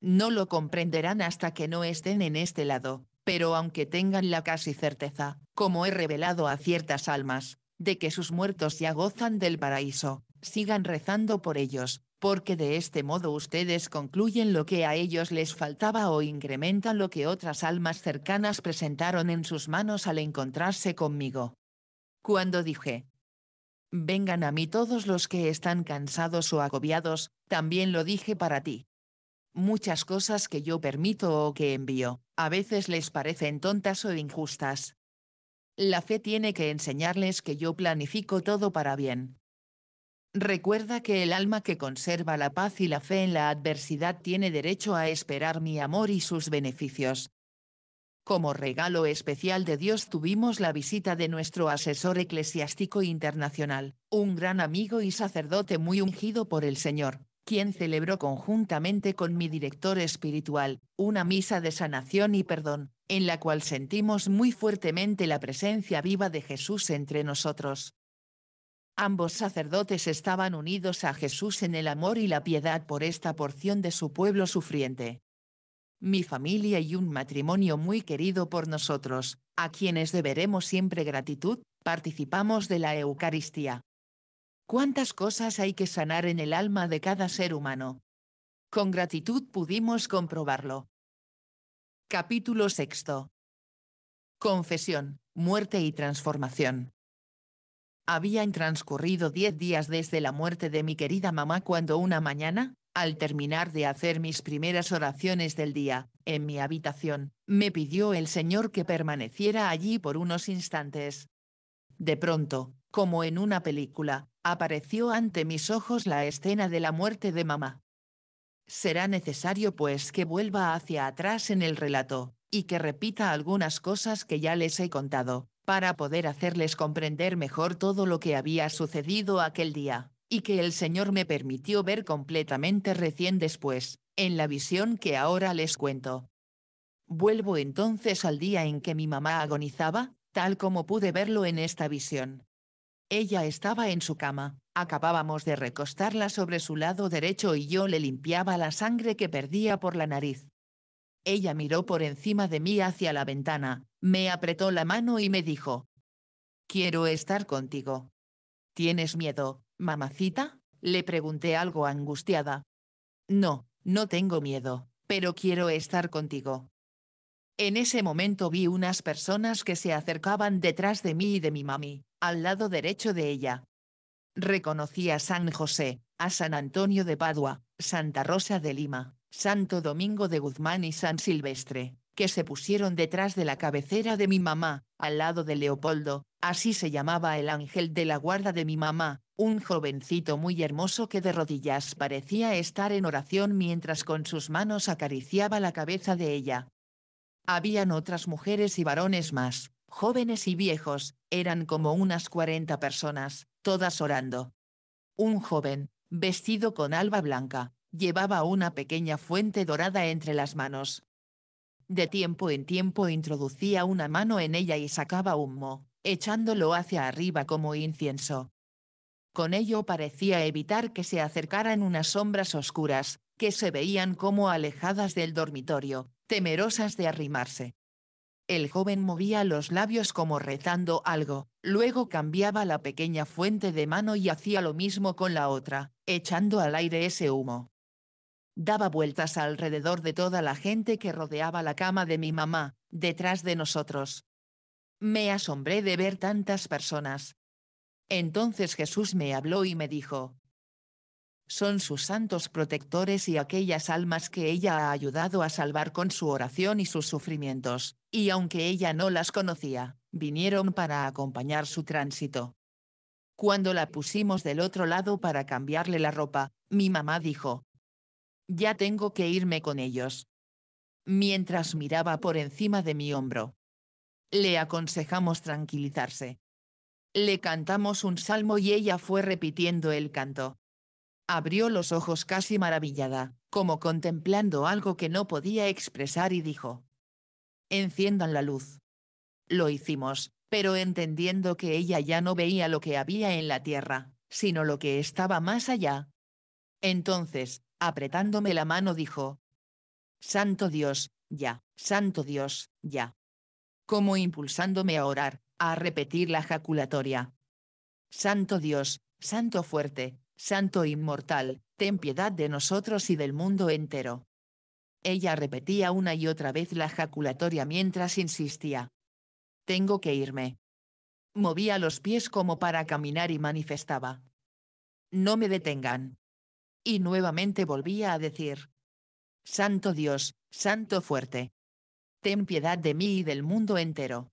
No lo comprenderán hasta que no estén en este lado, pero aunque tengan la casi certeza, como he revelado a ciertas almas, de que sus muertos ya gozan del paraíso, sigan rezando por ellos, porque de este modo ustedes concluyen lo que a ellos les faltaba o incrementan lo que otras almas cercanas presentaron en sus manos al encontrarse conmigo. Cuando dije, Vengan a mí todos los que están cansados o agobiados, también lo dije para ti, muchas cosas que yo permito o que envío, a veces les parecen tontas o injustas. La fe tiene que enseñarles que yo planifico todo para bien. Recuerda que el alma que conserva la paz y la fe en la adversidad tiene derecho a esperar mi amor y sus beneficios. Como regalo especial de Dios tuvimos la visita de nuestro asesor eclesiástico internacional, un gran amigo y sacerdote muy ungido por el Señor, quien celebró conjuntamente con mi director espiritual, una misa de sanación y perdón, en la cual sentimos muy fuertemente la presencia viva de Jesús entre nosotros. Ambos sacerdotes estaban unidos a Jesús en el amor y la piedad por esta porción de su pueblo sufriente. Mi familia y un matrimonio muy querido por nosotros, a quienes deberemos siempre gratitud, participamos de la Eucaristía, cuántas cosas hay que sanar en el alma de cada ser humano. Con gratitud pudimos comprobarlo. Capítulo sexto. Confesión, muerte y transformación. Habían transcurrido diez días desde la muerte de mi querida mamá cuando una mañana, al terminar de hacer mis primeras oraciones del día, en mi habitación, me pidió el Señor que permaneciera allí por unos instantes. De pronto, como en una película, apareció ante mis ojos la escena de la muerte de mamá. Será necesario pues que vuelva hacia atrás en el relato, y que repita algunas cosas que ya les he contado, para poder hacerles comprender mejor todo lo que había sucedido aquel día, y que el Señor me permitió ver completamente recién después, en la visión que ahora les cuento. Vuelvo entonces al día en que mi mamá agonizaba, tal como pude verlo en esta visión. Ella estaba en su cama, acabábamos de recostarla sobre su lado derecho y yo le limpiaba la sangre que perdía por la nariz. Ella miró por encima de mí hacia la ventana, me apretó la mano y me dijo, Quiero estar contigo. ¿Tienes miedo, mamacita? Le pregunté algo angustiada. No, no tengo miedo, pero quiero estar contigo. En ese momento vi unas personas que se acercaban detrás de mí y de mi mami al lado derecho de ella. Reconocí a San José, a San Antonio de Padua, Santa Rosa de Lima, Santo Domingo de Guzmán y San Silvestre, que se pusieron detrás de la cabecera de mi mamá, al lado de Leopoldo, así se llamaba el ángel de la guarda de mi mamá, un jovencito muy hermoso que de rodillas parecía estar en oración mientras con sus manos acariciaba la cabeza de ella. Habían otras mujeres y varones más, jóvenes y viejos, eran como unas cuarenta personas, todas orando. Un joven, vestido con alba blanca, llevaba una pequeña fuente dorada entre las manos. De tiempo en tiempo introducía una mano en ella y sacaba humo, echándolo hacia arriba como incienso. Con ello parecía evitar que se acercaran unas sombras oscuras, que se veían como alejadas del dormitorio, temerosas de arrimarse. El joven movía los labios como rezando algo, luego cambiaba la pequeña fuente de mano y hacía lo mismo con la otra, echando al aire ese humo. Daba vueltas alrededor de toda la gente que rodeaba la cama de mi mamá, detrás de nosotros. Me asombré de ver tantas personas. Entonces Jesús me habló y me dijo, son sus santos protectores y aquellas almas que ella ha ayudado a salvar con su oración y sus sufrimientos y aunque ella no las conocía, vinieron para acompañar su tránsito. Cuando la pusimos del otro lado para cambiarle la ropa, mi mamá dijo, Ya tengo que irme con ellos. Mientras miraba por encima de mi hombro. Le aconsejamos tranquilizarse. Le cantamos un salmo y ella fue repitiendo el canto. Abrió los ojos casi maravillada, como contemplando algo que no podía expresar y dijo, enciendan la luz. Lo hicimos, pero entendiendo que ella ya no veía lo que había en la tierra, sino lo que estaba más allá. Entonces, apretándome la mano, dijo, Santo Dios, ya, Santo Dios, ya. Como impulsándome a orar, a repetir la jaculatoria. Santo Dios, Santo fuerte, Santo inmortal, ten piedad de nosotros y del mundo entero. Ella repetía una y otra vez la jaculatoria mientras insistía. Tengo que irme. Movía los pies como para caminar y manifestaba. No me detengan. Y nuevamente volvía a decir. Santo Dios, Santo fuerte. Ten piedad de mí y del mundo entero.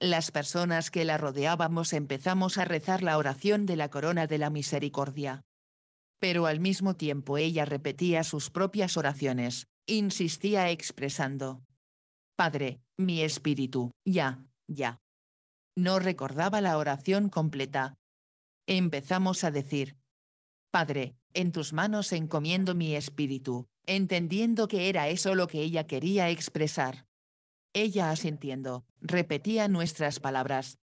Las personas que la rodeábamos empezamos a rezar la oración de la corona de la misericordia pero al mismo tiempo ella repetía sus propias oraciones, insistía expresando. Padre, mi espíritu, ya, ya. No recordaba la oración completa. Empezamos a decir, Padre, en tus manos encomiendo mi espíritu, entendiendo que era eso lo que ella quería expresar. Ella asintiendo, repetía nuestras palabras.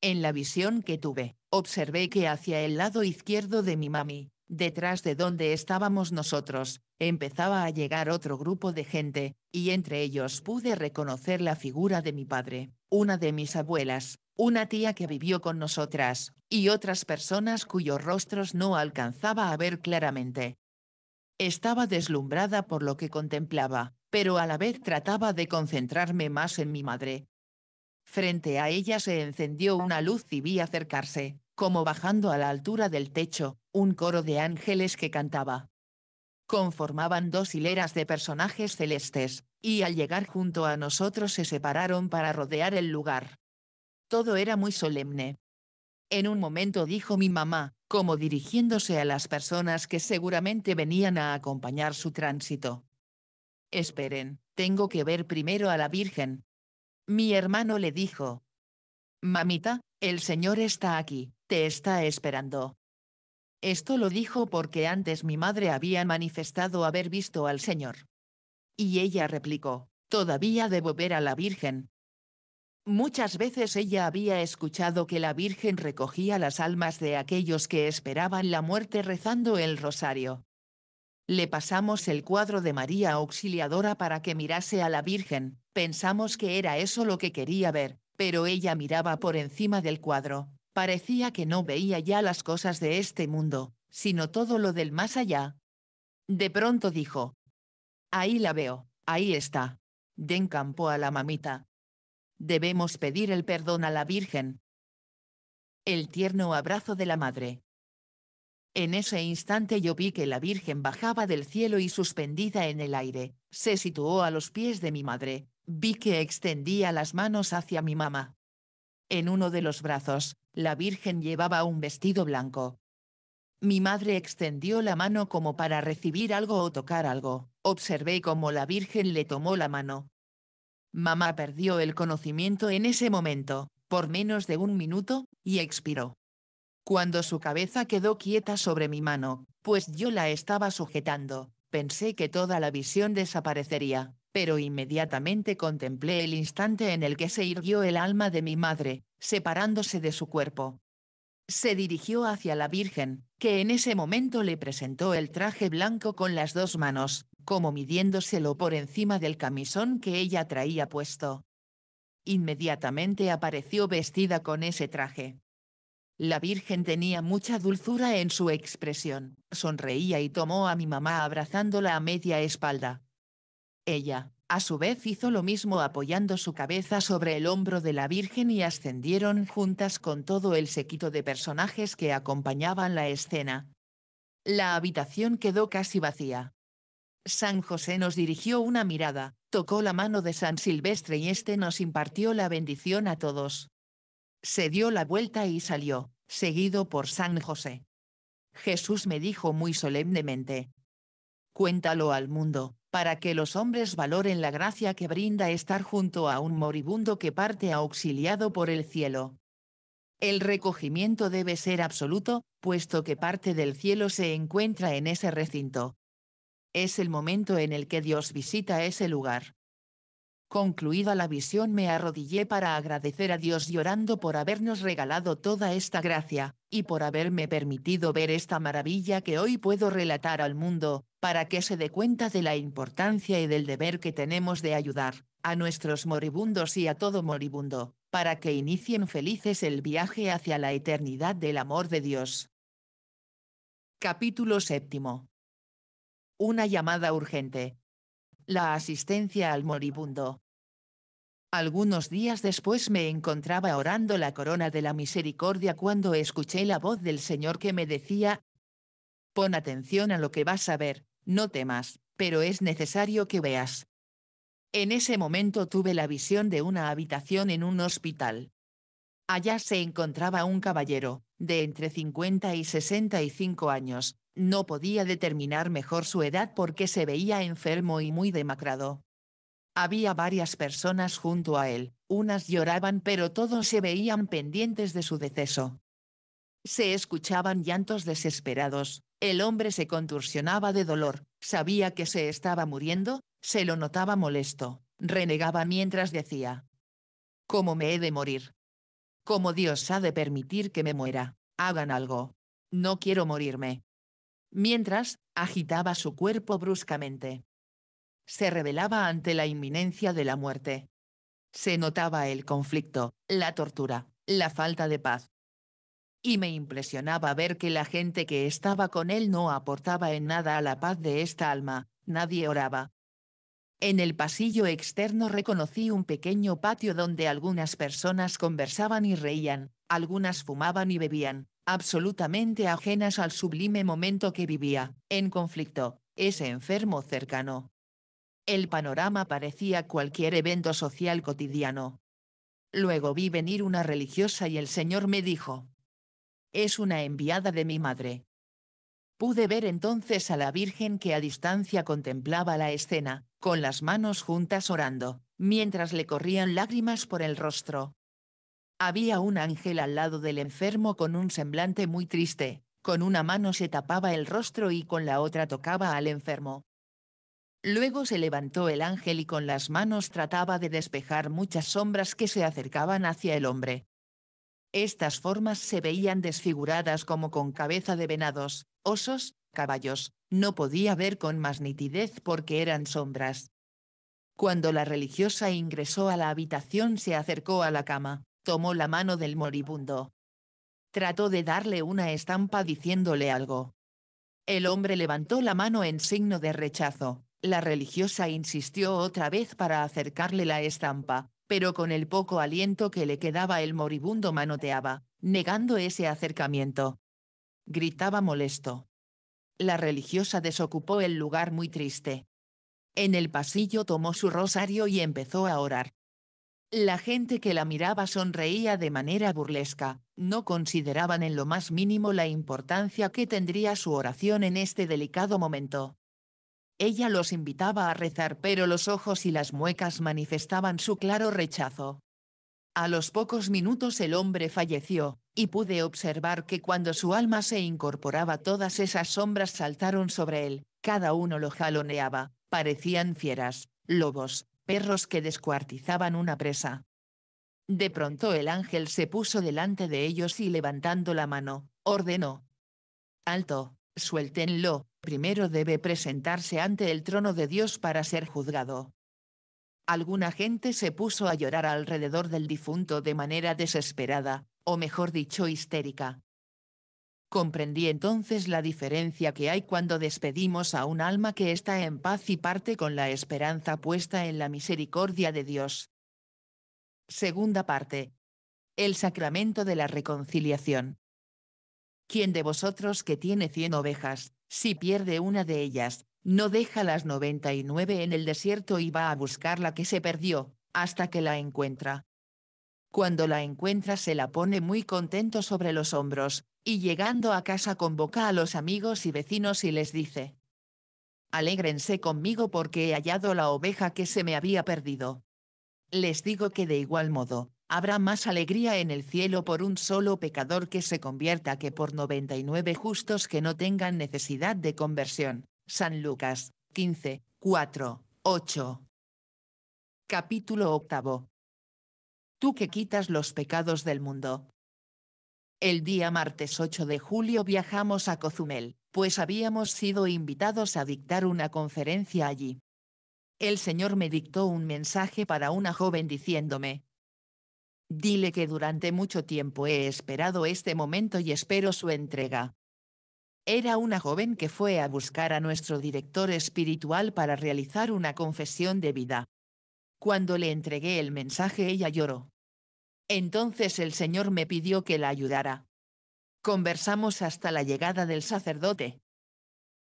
En la visión que tuve, observé que hacia el lado izquierdo de mi mami, detrás de donde estábamos nosotros, empezaba a llegar otro grupo de gente, y entre ellos pude reconocer la figura de mi padre, una de mis abuelas, una tía que vivió con nosotras, y otras personas cuyos rostros no alcanzaba a ver claramente. Estaba deslumbrada por lo que contemplaba, pero a la vez trataba de concentrarme más en mi madre. Frente a ella se encendió una luz y vi acercarse, como bajando a la altura del techo, un coro de ángeles que cantaba. Conformaban dos hileras de personajes celestes, y al llegar junto a nosotros se separaron para rodear el lugar. Todo era muy solemne. En un momento dijo mi mamá, como dirigiéndose a las personas que seguramente venían a acompañar su tránsito. Esperen, tengo que ver primero a la Virgen. Mi hermano le dijo. Mamita, el Señor está aquí, te está esperando. Esto lo dijo porque antes mi madre había manifestado haber visto al Señor. Y ella replicó, todavía debo ver a la Virgen. Muchas veces ella había escuchado que la Virgen recogía las almas de aquellos que esperaban la muerte rezando el rosario. Le pasamos el cuadro de María Auxiliadora para que mirase a la Virgen, pensamos que era eso lo que quería ver, pero ella miraba por encima del cuadro, Parecía que no veía ya las cosas de este mundo, sino todo lo del más allá. De pronto dijo. Ahí la veo, ahí está. Den campo a la mamita. Debemos pedir el perdón a la Virgen. El tierno abrazo de la madre. En ese instante yo vi que la Virgen bajaba del cielo y suspendida en el aire, se situó a los pies de mi madre, vi que extendía las manos hacia mi mamá. En uno de los brazos, la Virgen llevaba un vestido blanco. Mi madre extendió la mano como para recibir algo o tocar algo. Observé cómo la Virgen le tomó la mano. Mamá perdió el conocimiento en ese momento, por menos de un minuto, y expiró. Cuando su cabeza quedó quieta sobre mi mano, pues yo la estaba sujetando, pensé que toda la visión desaparecería pero inmediatamente contemplé el instante en el que se irguió el alma de mi madre, separándose de su cuerpo. Se dirigió hacia la Virgen, que en ese momento le presentó el traje blanco con las dos manos, como midiéndoselo por encima del camisón que ella traía puesto. Inmediatamente apareció vestida con ese traje. La Virgen tenía mucha dulzura en su expresión, sonreía y tomó a mi mamá abrazándola a media espalda, ella, a su vez, hizo lo mismo apoyando su cabeza sobre el hombro de la Virgen y ascendieron juntas con todo el sequito de personajes que acompañaban la escena. La habitación quedó casi vacía. San José nos dirigió una mirada, tocó la mano de San Silvestre y éste nos impartió la bendición a todos. Se dio la vuelta y salió, seguido por San José. Jesús me dijo muy solemnemente. Cuéntalo al mundo para que los hombres valoren la gracia que brinda estar junto a un moribundo que parte auxiliado por el cielo. El recogimiento debe ser absoluto, puesto que parte del cielo se encuentra en ese recinto. Es el momento en el que Dios visita ese lugar. Concluida la visión me arrodillé para agradecer a Dios llorando por habernos regalado toda esta gracia, y por haberme permitido ver esta maravilla que hoy puedo relatar al mundo, para que se dé cuenta de la importancia y del deber que tenemos de ayudar, a nuestros moribundos y a todo moribundo, para que inicien felices el viaje hacia la eternidad del amor de Dios. Capítulo séptimo. Una llamada urgente la asistencia al moribundo. Algunos días después me encontraba orando la corona de la misericordia cuando escuché la voz del Señor que me decía, Pon atención a lo que vas a ver, no temas, pero es necesario que veas. En ese momento tuve la visión de una habitación en un hospital. Allá se encontraba un caballero, de entre 50 y 65 años, no podía determinar mejor su edad porque se veía enfermo y muy demacrado. Había varias personas junto a él, unas lloraban pero todos se veían pendientes de su deceso. Se escuchaban llantos desesperados, el hombre se contorsionaba de dolor, sabía que se estaba muriendo, se lo notaba molesto, renegaba mientras decía. ¿Cómo me he de morir? ¿Cómo Dios ha de permitir que me muera? Hagan algo. No quiero morirme mientras, agitaba su cuerpo bruscamente. Se revelaba ante la inminencia de la muerte. Se notaba el conflicto, la tortura, la falta de paz. Y me impresionaba ver que la gente que estaba con él no aportaba en nada a la paz de esta alma, nadie oraba. En el pasillo externo reconocí un pequeño patio donde algunas personas conversaban y reían, algunas fumaban y bebían, absolutamente ajenas al sublime momento que vivía, en conflicto, ese enfermo cercano. El panorama parecía cualquier evento social cotidiano. Luego vi venir una religiosa y el Señor me dijo. Es una enviada de mi madre. Pude ver entonces a la Virgen que a distancia contemplaba la escena, con las manos juntas orando, mientras le corrían lágrimas por el rostro. Había un ángel al lado del enfermo con un semblante muy triste, con una mano se tapaba el rostro y con la otra tocaba al enfermo. Luego se levantó el ángel y con las manos trataba de despejar muchas sombras que se acercaban hacia el hombre. Estas formas se veían desfiguradas como con cabeza de venados, osos, caballos, no podía ver con más nitidez porque eran sombras. Cuando la religiosa ingresó a la habitación se acercó a la cama. Tomó la mano del moribundo. Trató de darle una estampa diciéndole algo. El hombre levantó la mano en signo de rechazo. La religiosa insistió otra vez para acercarle la estampa, pero con el poco aliento que le quedaba el moribundo manoteaba, negando ese acercamiento. Gritaba molesto. La religiosa desocupó el lugar muy triste. En el pasillo tomó su rosario y empezó a orar. La gente que la miraba sonreía de manera burlesca, no consideraban en lo más mínimo la importancia que tendría su oración en este delicado momento. Ella los invitaba a rezar pero los ojos y las muecas manifestaban su claro rechazo. A los pocos minutos el hombre falleció, y pude observar que cuando su alma se incorporaba todas esas sombras saltaron sobre él, cada uno lo jaloneaba, parecían fieras, lobos, perros que descuartizaban una presa. De pronto el ángel se puso delante de ellos y levantando la mano, ordenó. Alto, suéltenlo, primero debe presentarse ante el trono de Dios para ser juzgado. Alguna gente se puso a llorar alrededor del difunto de manera desesperada, o mejor dicho histérica, Comprendí entonces la diferencia que hay cuando despedimos a un alma que está en paz y parte con la esperanza puesta en la misericordia de Dios. Segunda parte. El sacramento de la reconciliación. ¿Quién de vosotros que tiene cien ovejas, si pierde una de ellas, no deja las noventa y nueve en el desierto y va a buscar la que se perdió, hasta que la encuentra? Cuando la encuentra se la pone muy contento sobre los hombros, y llegando a casa convoca a los amigos y vecinos y les dice, Alégrense conmigo porque he hallado la oveja que se me había perdido. Les digo que de igual modo, habrá más alegría en el cielo por un solo pecador que se convierta que por noventa y nueve justos que no tengan necesidad de conversión. San Lucas, 15, 4, 8. Capítulo octavo. Tú que quitas los pecados del mundo, el día martes 8 de julio viajamos a Cozumel, pues habíamos sido invitados a dictar una conferencia allí. El Señor me dictó un mensaje para una joven diciéndome, Dile que durante mucho tiempo he esperado este momento y espero su entrega. Era una joven que fue a buscar a nuestro director espiritual para realizar una confesión de vida. Cuando le entregué el mensaje ella lloró. Entonces el Señor me pidió que la ayudara. Conversamos hasta la llegada del sacerdote.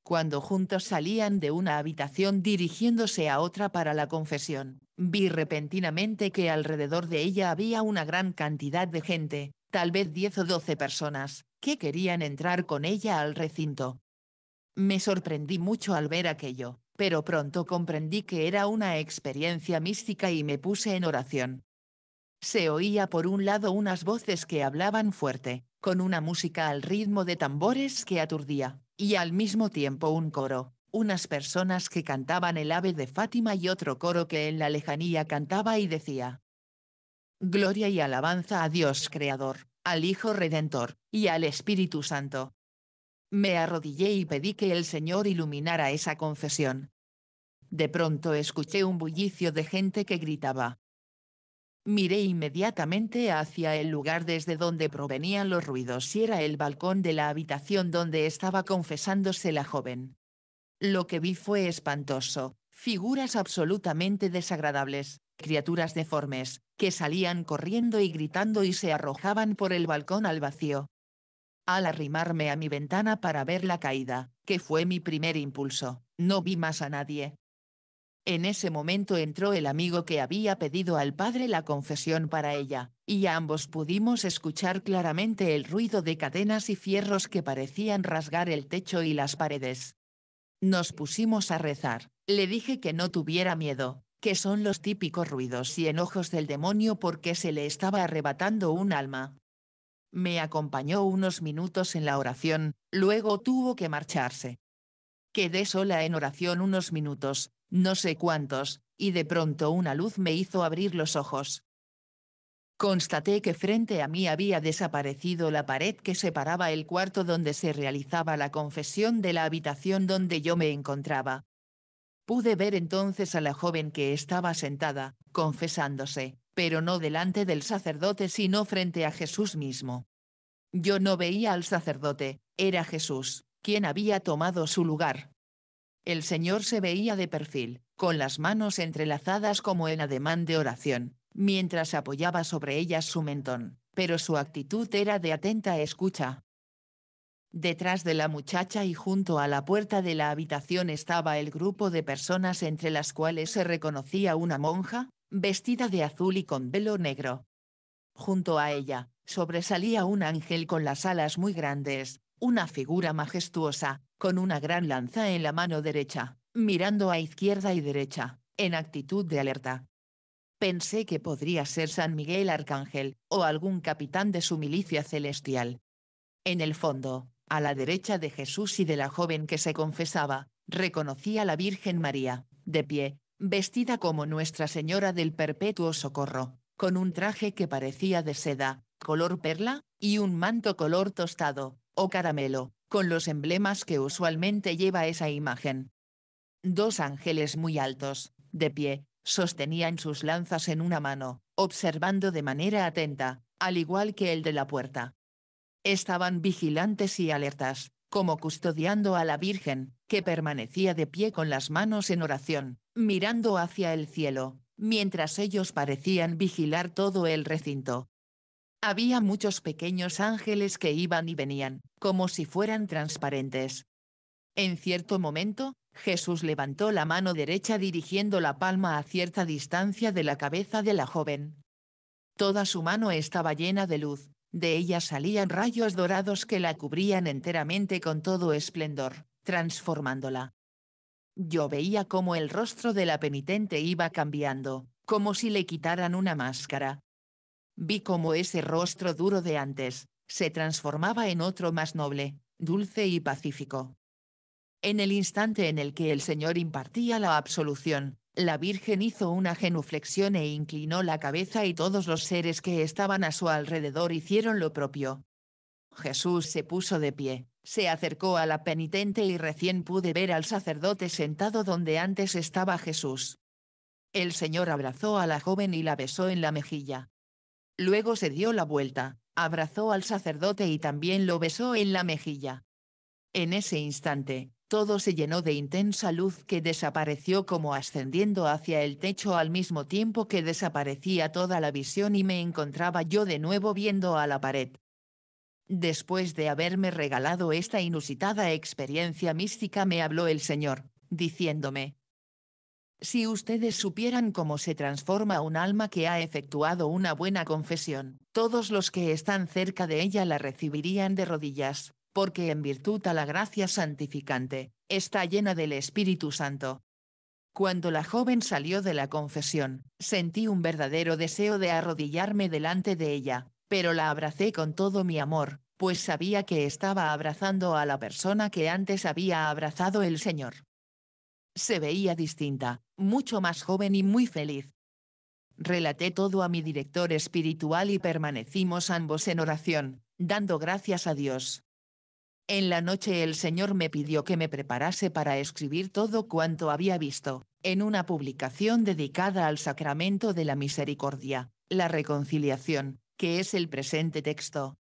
Cuando juntos salían de una habitación dirigiéndose a otra para la confesión, vi repentinamente que alrededor de ella había una gran cantidad de gente, tal vez diez o 12 personas, que querían entrar con ella al recinto. Me sorprendí mucho al ver aquello, pero pronto comprendí que era una experiencia mística y me puse en oración. Se oía por un lado unas voces que hablaban fuerte, con una música al ritmo de tambores que aturdía, y al mismo tiempo un coro, unas personas que cantaban el ave de Fátima y otro coro que en la lejanía cantaba y decía. Gloria y alabanza a Dios Creador, al Hijo Redentor, y al Espíritu Santo. Me arrodillé y pedí que el Señor iluminara esa confesión. De pronto escuché un bullicio de gente que gritaba, Miré inmediatamente hacia el lugar desde donde provenían los ruidos y era el balcón de la habitación donde estaba confesándose la joven. Lo que vi fue espantoso, figuras absolutamente desagradables, criaturas deformes, que salían corriendo y gritando y se arrojaban por el balcón al vacío. Al arrimarme a mi ventana para ver la caída, que fue mi primer impulso, no vi más a nadie, en ese momento entró el amigo que había pedido al padre la confesión para ella, y ambos pudimos escuchar claramente el ruido de cadenas y fierros que parecían rasgar el techo y las paredes. Nos pusimos a rezar, le dije que no tuviera miedo, que son los típicos ruidos y enojos del demonio porque se le estaba arrebatando un alma. Me acompañó unos minutos en la oración, luego tuvo que marcharse. Quedé sola en oración unos minutos, no sé cuántos, y de pronto una luz me hizo abrir los ojos. Constaté que frente a mí había desaparecido la pared que separaba el cuarto donde se realizaba la confesión de la habitación donde yo me encontraba. Pude ver entonces a la joven que estaba sentada, confesándose, pero no delante del sacerdote sino frente a Jesús mismo. Yo no veía al sacerdote, era Jesús, quien había tomado su lugar, el señor se veía de perfil, con las manos entrelazadas como en ademán de oración, mientras apoyaba sobre ellas su mentón, pero su actitud era de atenta escucha. Detrás de la muchacha y junto a la puerta de la habitación estaba el grupo de personas entre las cuales se reconocía una monja, vestida de azul y con velo negro. Junto a ella, sobresalía un ángel con las alas muy grandes, una figura majestuosa, con una gran lanza en la mano derecha, mirando a izquierda y derecha, en actitud de alerta. Pensé que podría ser San Miguel Arcángel, o algún capitán de su milicia celestial. En el fondo, a la derecha de Jesús y de la joven que se confesaba, reconocí a la Virgen María, de pie, vestida como Nuestra Señora del Perpetuo Socorro, con un traje que parecía de seda, color perla, y un manto color tostado, o caramelo, con los emblemas que usualmente lleva esa imagen. Dos ángeles muy altos, de pie, sostenían sus lanzas en una mano, observando de manera atenta, al igual que el de la puerta. Estaban vigilantes y alertas, como custodiando a la Virgen, que permanecía de pie con las manos en oración, mirando hacia el cielo, mientras ellos parecían vigilar todo el recinto. Había muchos pequeños ángeles que iban y venían, como si fueran transparentes. En cierto momento, Jesús levantó la mano derecha dirigiendo la palma a cierta distancia de la cabeza de la joven. Toda su mano estaba llena de luz, de ella salían rayos dorados que la cubrían enteramente con todo esplendor, transformándola. Yo veía cómo el rostro de la penitente iba cambiando, como si le quitaran una máscara, Vi cómo ese rostro duro de antes, se transformaba en otro más noble, dulce y pacífico. En el instante en el que el Señor impartía la absolución, la Virgen hizo una genuflexión e inclinó la cabeza y todos los seres que estaban a su alrededor hicieron lo propio. Jesús se puso de pie, se acercó a la penitente y recién pude ver al sacerdote sentado donde antes estaba Jesús. El Señor abrazó a la joven y la besó en la mejilla. Luego se dio la vuelta, abrazó al sacerdote y también lo besó en la mejilla. En ese instante, todo se llenó de intensa luz que desapareció como ascendiendo hacia el techo al mismo tiempo que desaparecía toda la visión y me encontraba yo de nuevo viendo a la pared. Después de haberme regalado esta inusitada experiencia mística me habló el Señor, diciéndome, si ustedes supieran cómo se transforma un alma que ha efectuado una buena confesión, todos los que están cerca de ella la recibirían de rodillas, porque en virtud a la gracia santificante, está llena del Espíritu Santo. Cuando la joven salió de la confesión, sentí un verdadero deseo de arrodillarme delante de ella, pero la abracé con todo mi amor, pues sabía que estaba abrazando a la persona que antes había abrazado el Señor. Se veía distinta, mucho más joven y muy feliz. Relaté todo a mi director espiritual y permanecimos ambos en oración, dando gracias a Dios. En la noche el Señor me pidió que me preparase para escribir todo cuanto había visto, en una publicación dedicada al sacramento de la misericordia, la reconciliación, que es el presente texto.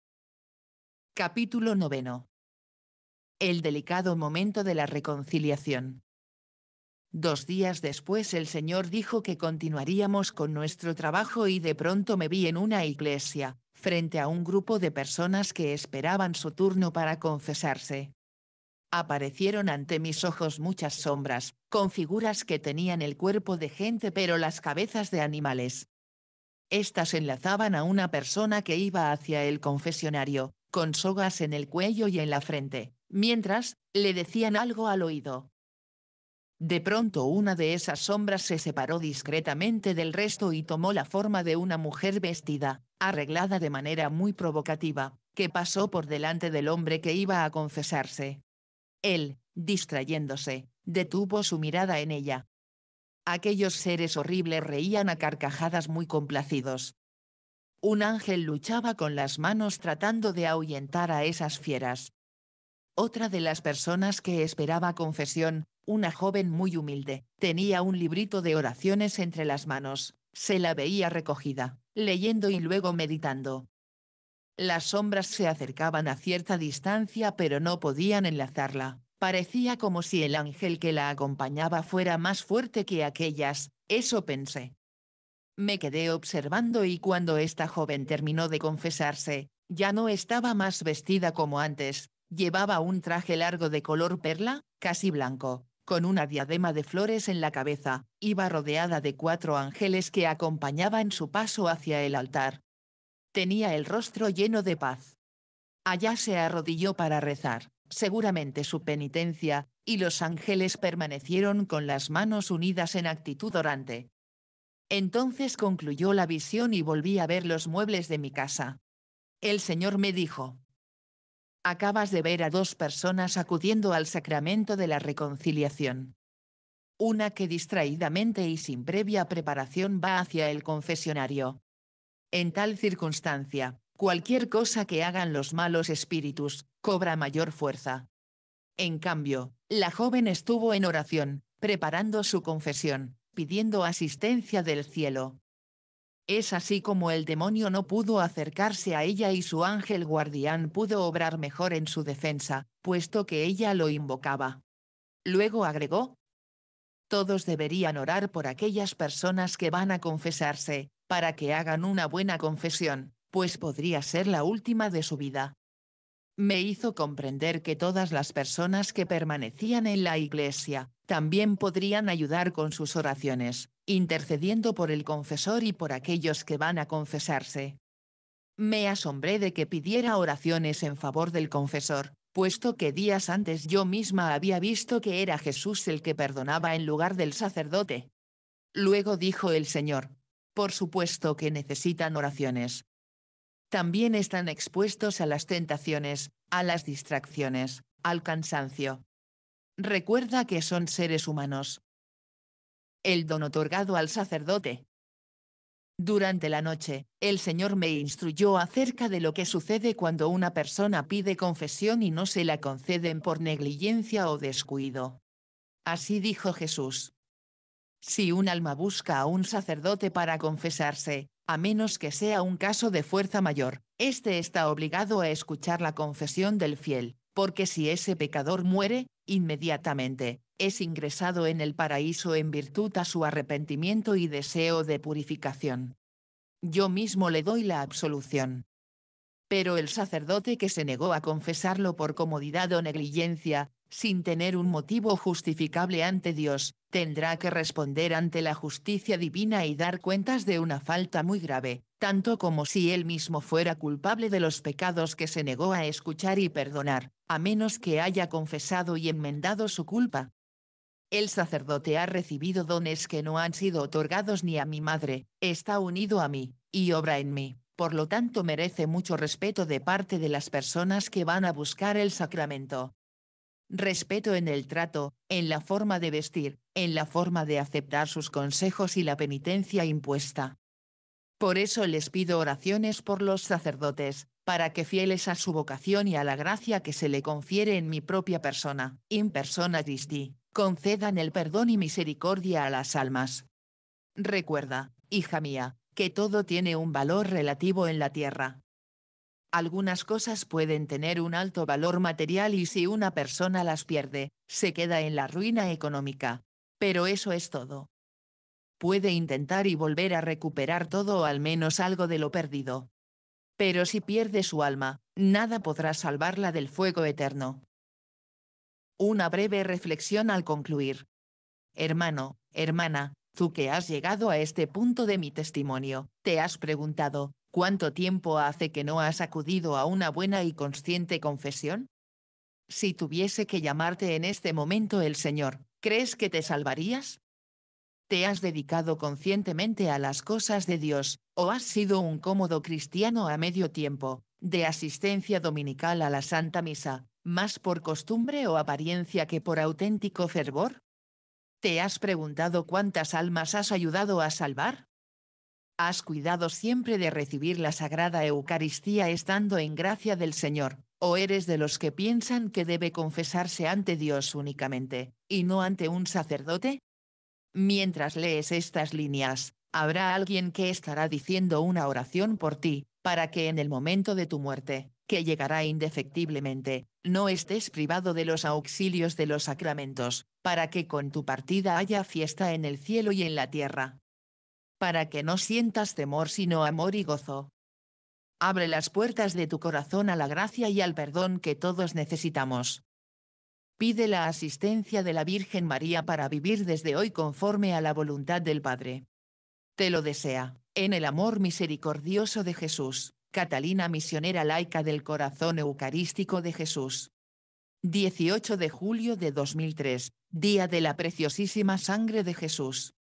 Capítulo 9. El delicado momento de la reconciliación. Dos días después el Señor dijo que continuaríamos con nuestro trabajo y de pronto me vi en una iglesia, frente a un grupo de personas que esperaban su turno para confesarse. Aparecieron ante mis ojos muchas sombras, con figuras que tenían el cuerpo de gente pero las cabezas de animales. Estas enlazaban a una persona que iba hacia el confesionario, con sogas en el cuello y en la frente, mientras, le decían algo al oído. De pronto una de esas sombras se separó discretamente del resto y tomó la forma de una mujer vestida, arreglada de manera muy provocativa, que pasó por delante del hombre que iba a confesarse. Él, distrayéndose, detuvo su mirada en ella. Aquellos seres horribles reían a carcajadas muy complacidos. Un ángel luchaba con las manos tratando de ahuyentar a esas fieras. Otra de las personas que esperaba confesión, una joven muy humilde, tenía un librito de oraciones entre las manos, se la veía recogida, leyendo y luego meditando. Las sombras se acercaban a cierta distancia pero no podían enlazarla, parecía como si el ángel que la acompañaba fuera más fuerte que aquellas, eso pensé. Me quedé observando y cuando esta joven terminó de confesarse, ya no estaba más vestida como antes, llevaba un traje largo de color perla, casi blanco, con una diadema de flores en la cabeza, iba rodeada de cuatro ángeles que acompañaban su paso hacia el altar. Tenía el rostro lleno de paz. Allá se arrodilló para rezar, seguramente su penitencia, y los ángeles permanecieron con las manos unidas en actitud orante. Entonces concluyó la visión y volví a ver los muebles de mi casa. El Señor me dijo, acabas de ver a dos personas acudiendo al sacramento de la reconciliación. Una que distraídamente y sin previa preparación va hacia el confesionario. En tal circunstancia, cualquier cosa que hagan los malos espíritus, cobra mayor fuerza. En cambio, la joven estuvo en oración, preparando su confesión, pidiendo asistencia del cielo. Es así como el demonio no pudo acercarse a ella y su ángel guardián pudo obrar mejor en su defensa, puesto que ella lo invocaba. Luego agregó, todos deberían orar por aquellas personas que van a confesarse, para que hagan una buena confesión, pues podría ser la última de su vida. Me hizo comprender que todas las personas que permanecían en la iglesia, también podrían ayudar con sus oraciones, intercediendo por el confesor y por aquellos que van a confesarse. Me asombré de que pidiera oraciones en favor del confesor, puesto que días antes yo misma había visto que era Jesús el que perdonaba en lugar del sacerdote. Luego dijo el Señor, por supuesto que necesitan oraciones. También están expuestos a las tentaciones, a las distracciones, al cansancio. Recuerda que son seres humanos, el don otorgado al sacerdote. Durante la noche, el Señor me instruyó acerca de lo que sucede cuando una persona pide confesión y no se la conceden por negligencia o descuido. Así dijo Jesús. Si un alma busca a un sacerdote para confesarse, a menos que sea un caso de fuerza mayor, éste está obligado a escuchar la confesión del fiel, porque si ese pecador muere, inmediatamente, es ingresado en el paraíso en virtud a su arrepentimiento y deseo de purificación. Yo mismo le doy la absolución. Pero el sacerdote que se negó a confesarlo por comodidad o negligencia, sin tener un motivo justificable ante Dios, tendrá que responder ante la justicia divina y dar cuentas de una falta muy grave, tanto como si él mismo fuera culpable de los pecados que se negó a escuchar y perdonar, a menos que haya confesado y enmendado su culpa. El sacerdote ha recibido dones que no han sido otorgados ni a mi madre, está unido a mí, y obra en mí, por lo tanto merece mucho respeto de parte de las personas que van a buscar el sacramento. Respeto en el trato, en la forma de vestir, en la forma de aceptar sus consejos y la penitencia impuesta. Por eso les pido oraciones por los sacerdotes, para que fieles a su vocación y a la gracia que se le confiere en mi propia persona, in persona Christi, concedan el perdón y misericordia a las almas. Recuerda, hija mía, que todo tiene un valor relativo en la tierra. Algunas cosas pueden tener un alto valor material y si una persona las pierde, se queda en la ruina económica. Pero eso es todo. Puede intentar y volver a recuperar todo o al menos algo de lo perdido. Pero si pierde su alma, nada podrá salvarla del fuego eterno. Una breve reflexión al concluir. Hermano, hermana, tú que has llegado a este punto de mi testimonio, te has preguntado, ¿cuánto tiempo hace que no has acudido a una buena y consciente confesión? Si tuviese que llamarte en este momento el Señor, ¿crees que te salvarías? ¿Te has dedicado conscientemente a las cosas de Dios, o has sido un cómodo cristiano a medio tiempo, de asistencia dominical a la Santa Misa, más por costumbre o apariencia que por auténtico fervor? ¿Te has preguntado cuántas almas has ayudado a salvar? ¿Has cuidado siempre de recibir la Sagrada Eucaristía estando en gracia del Señor, o eres de los que piensan que debe confesarse ante Dios únicamente, y no ante un sacerdote? Mientras lees estas líneas, habrá alguien que estará diciendo una oración por ti, para que en el momento de tu muerte, que llegará indefectiblemente, no estés privado de los auxilios de los sacramentos, para que con tu partida haya fiesta en el cielo y en la tierra. Para que no sientas temor sino amor y gozo. Abre las puertas de tu corazón a la gracia y al perdón que todos necesitamos. Pide la asistencia de la Virgen María para vivir desde hoy conforme a la voluntad del Padre. Te lo desea, en el amor misericordioso de Jesús. Catalina misionera laica del corazón eucarístico de Jesús. 18 de julio de 2003, Día de la Preciosísima Sangre de Jesús.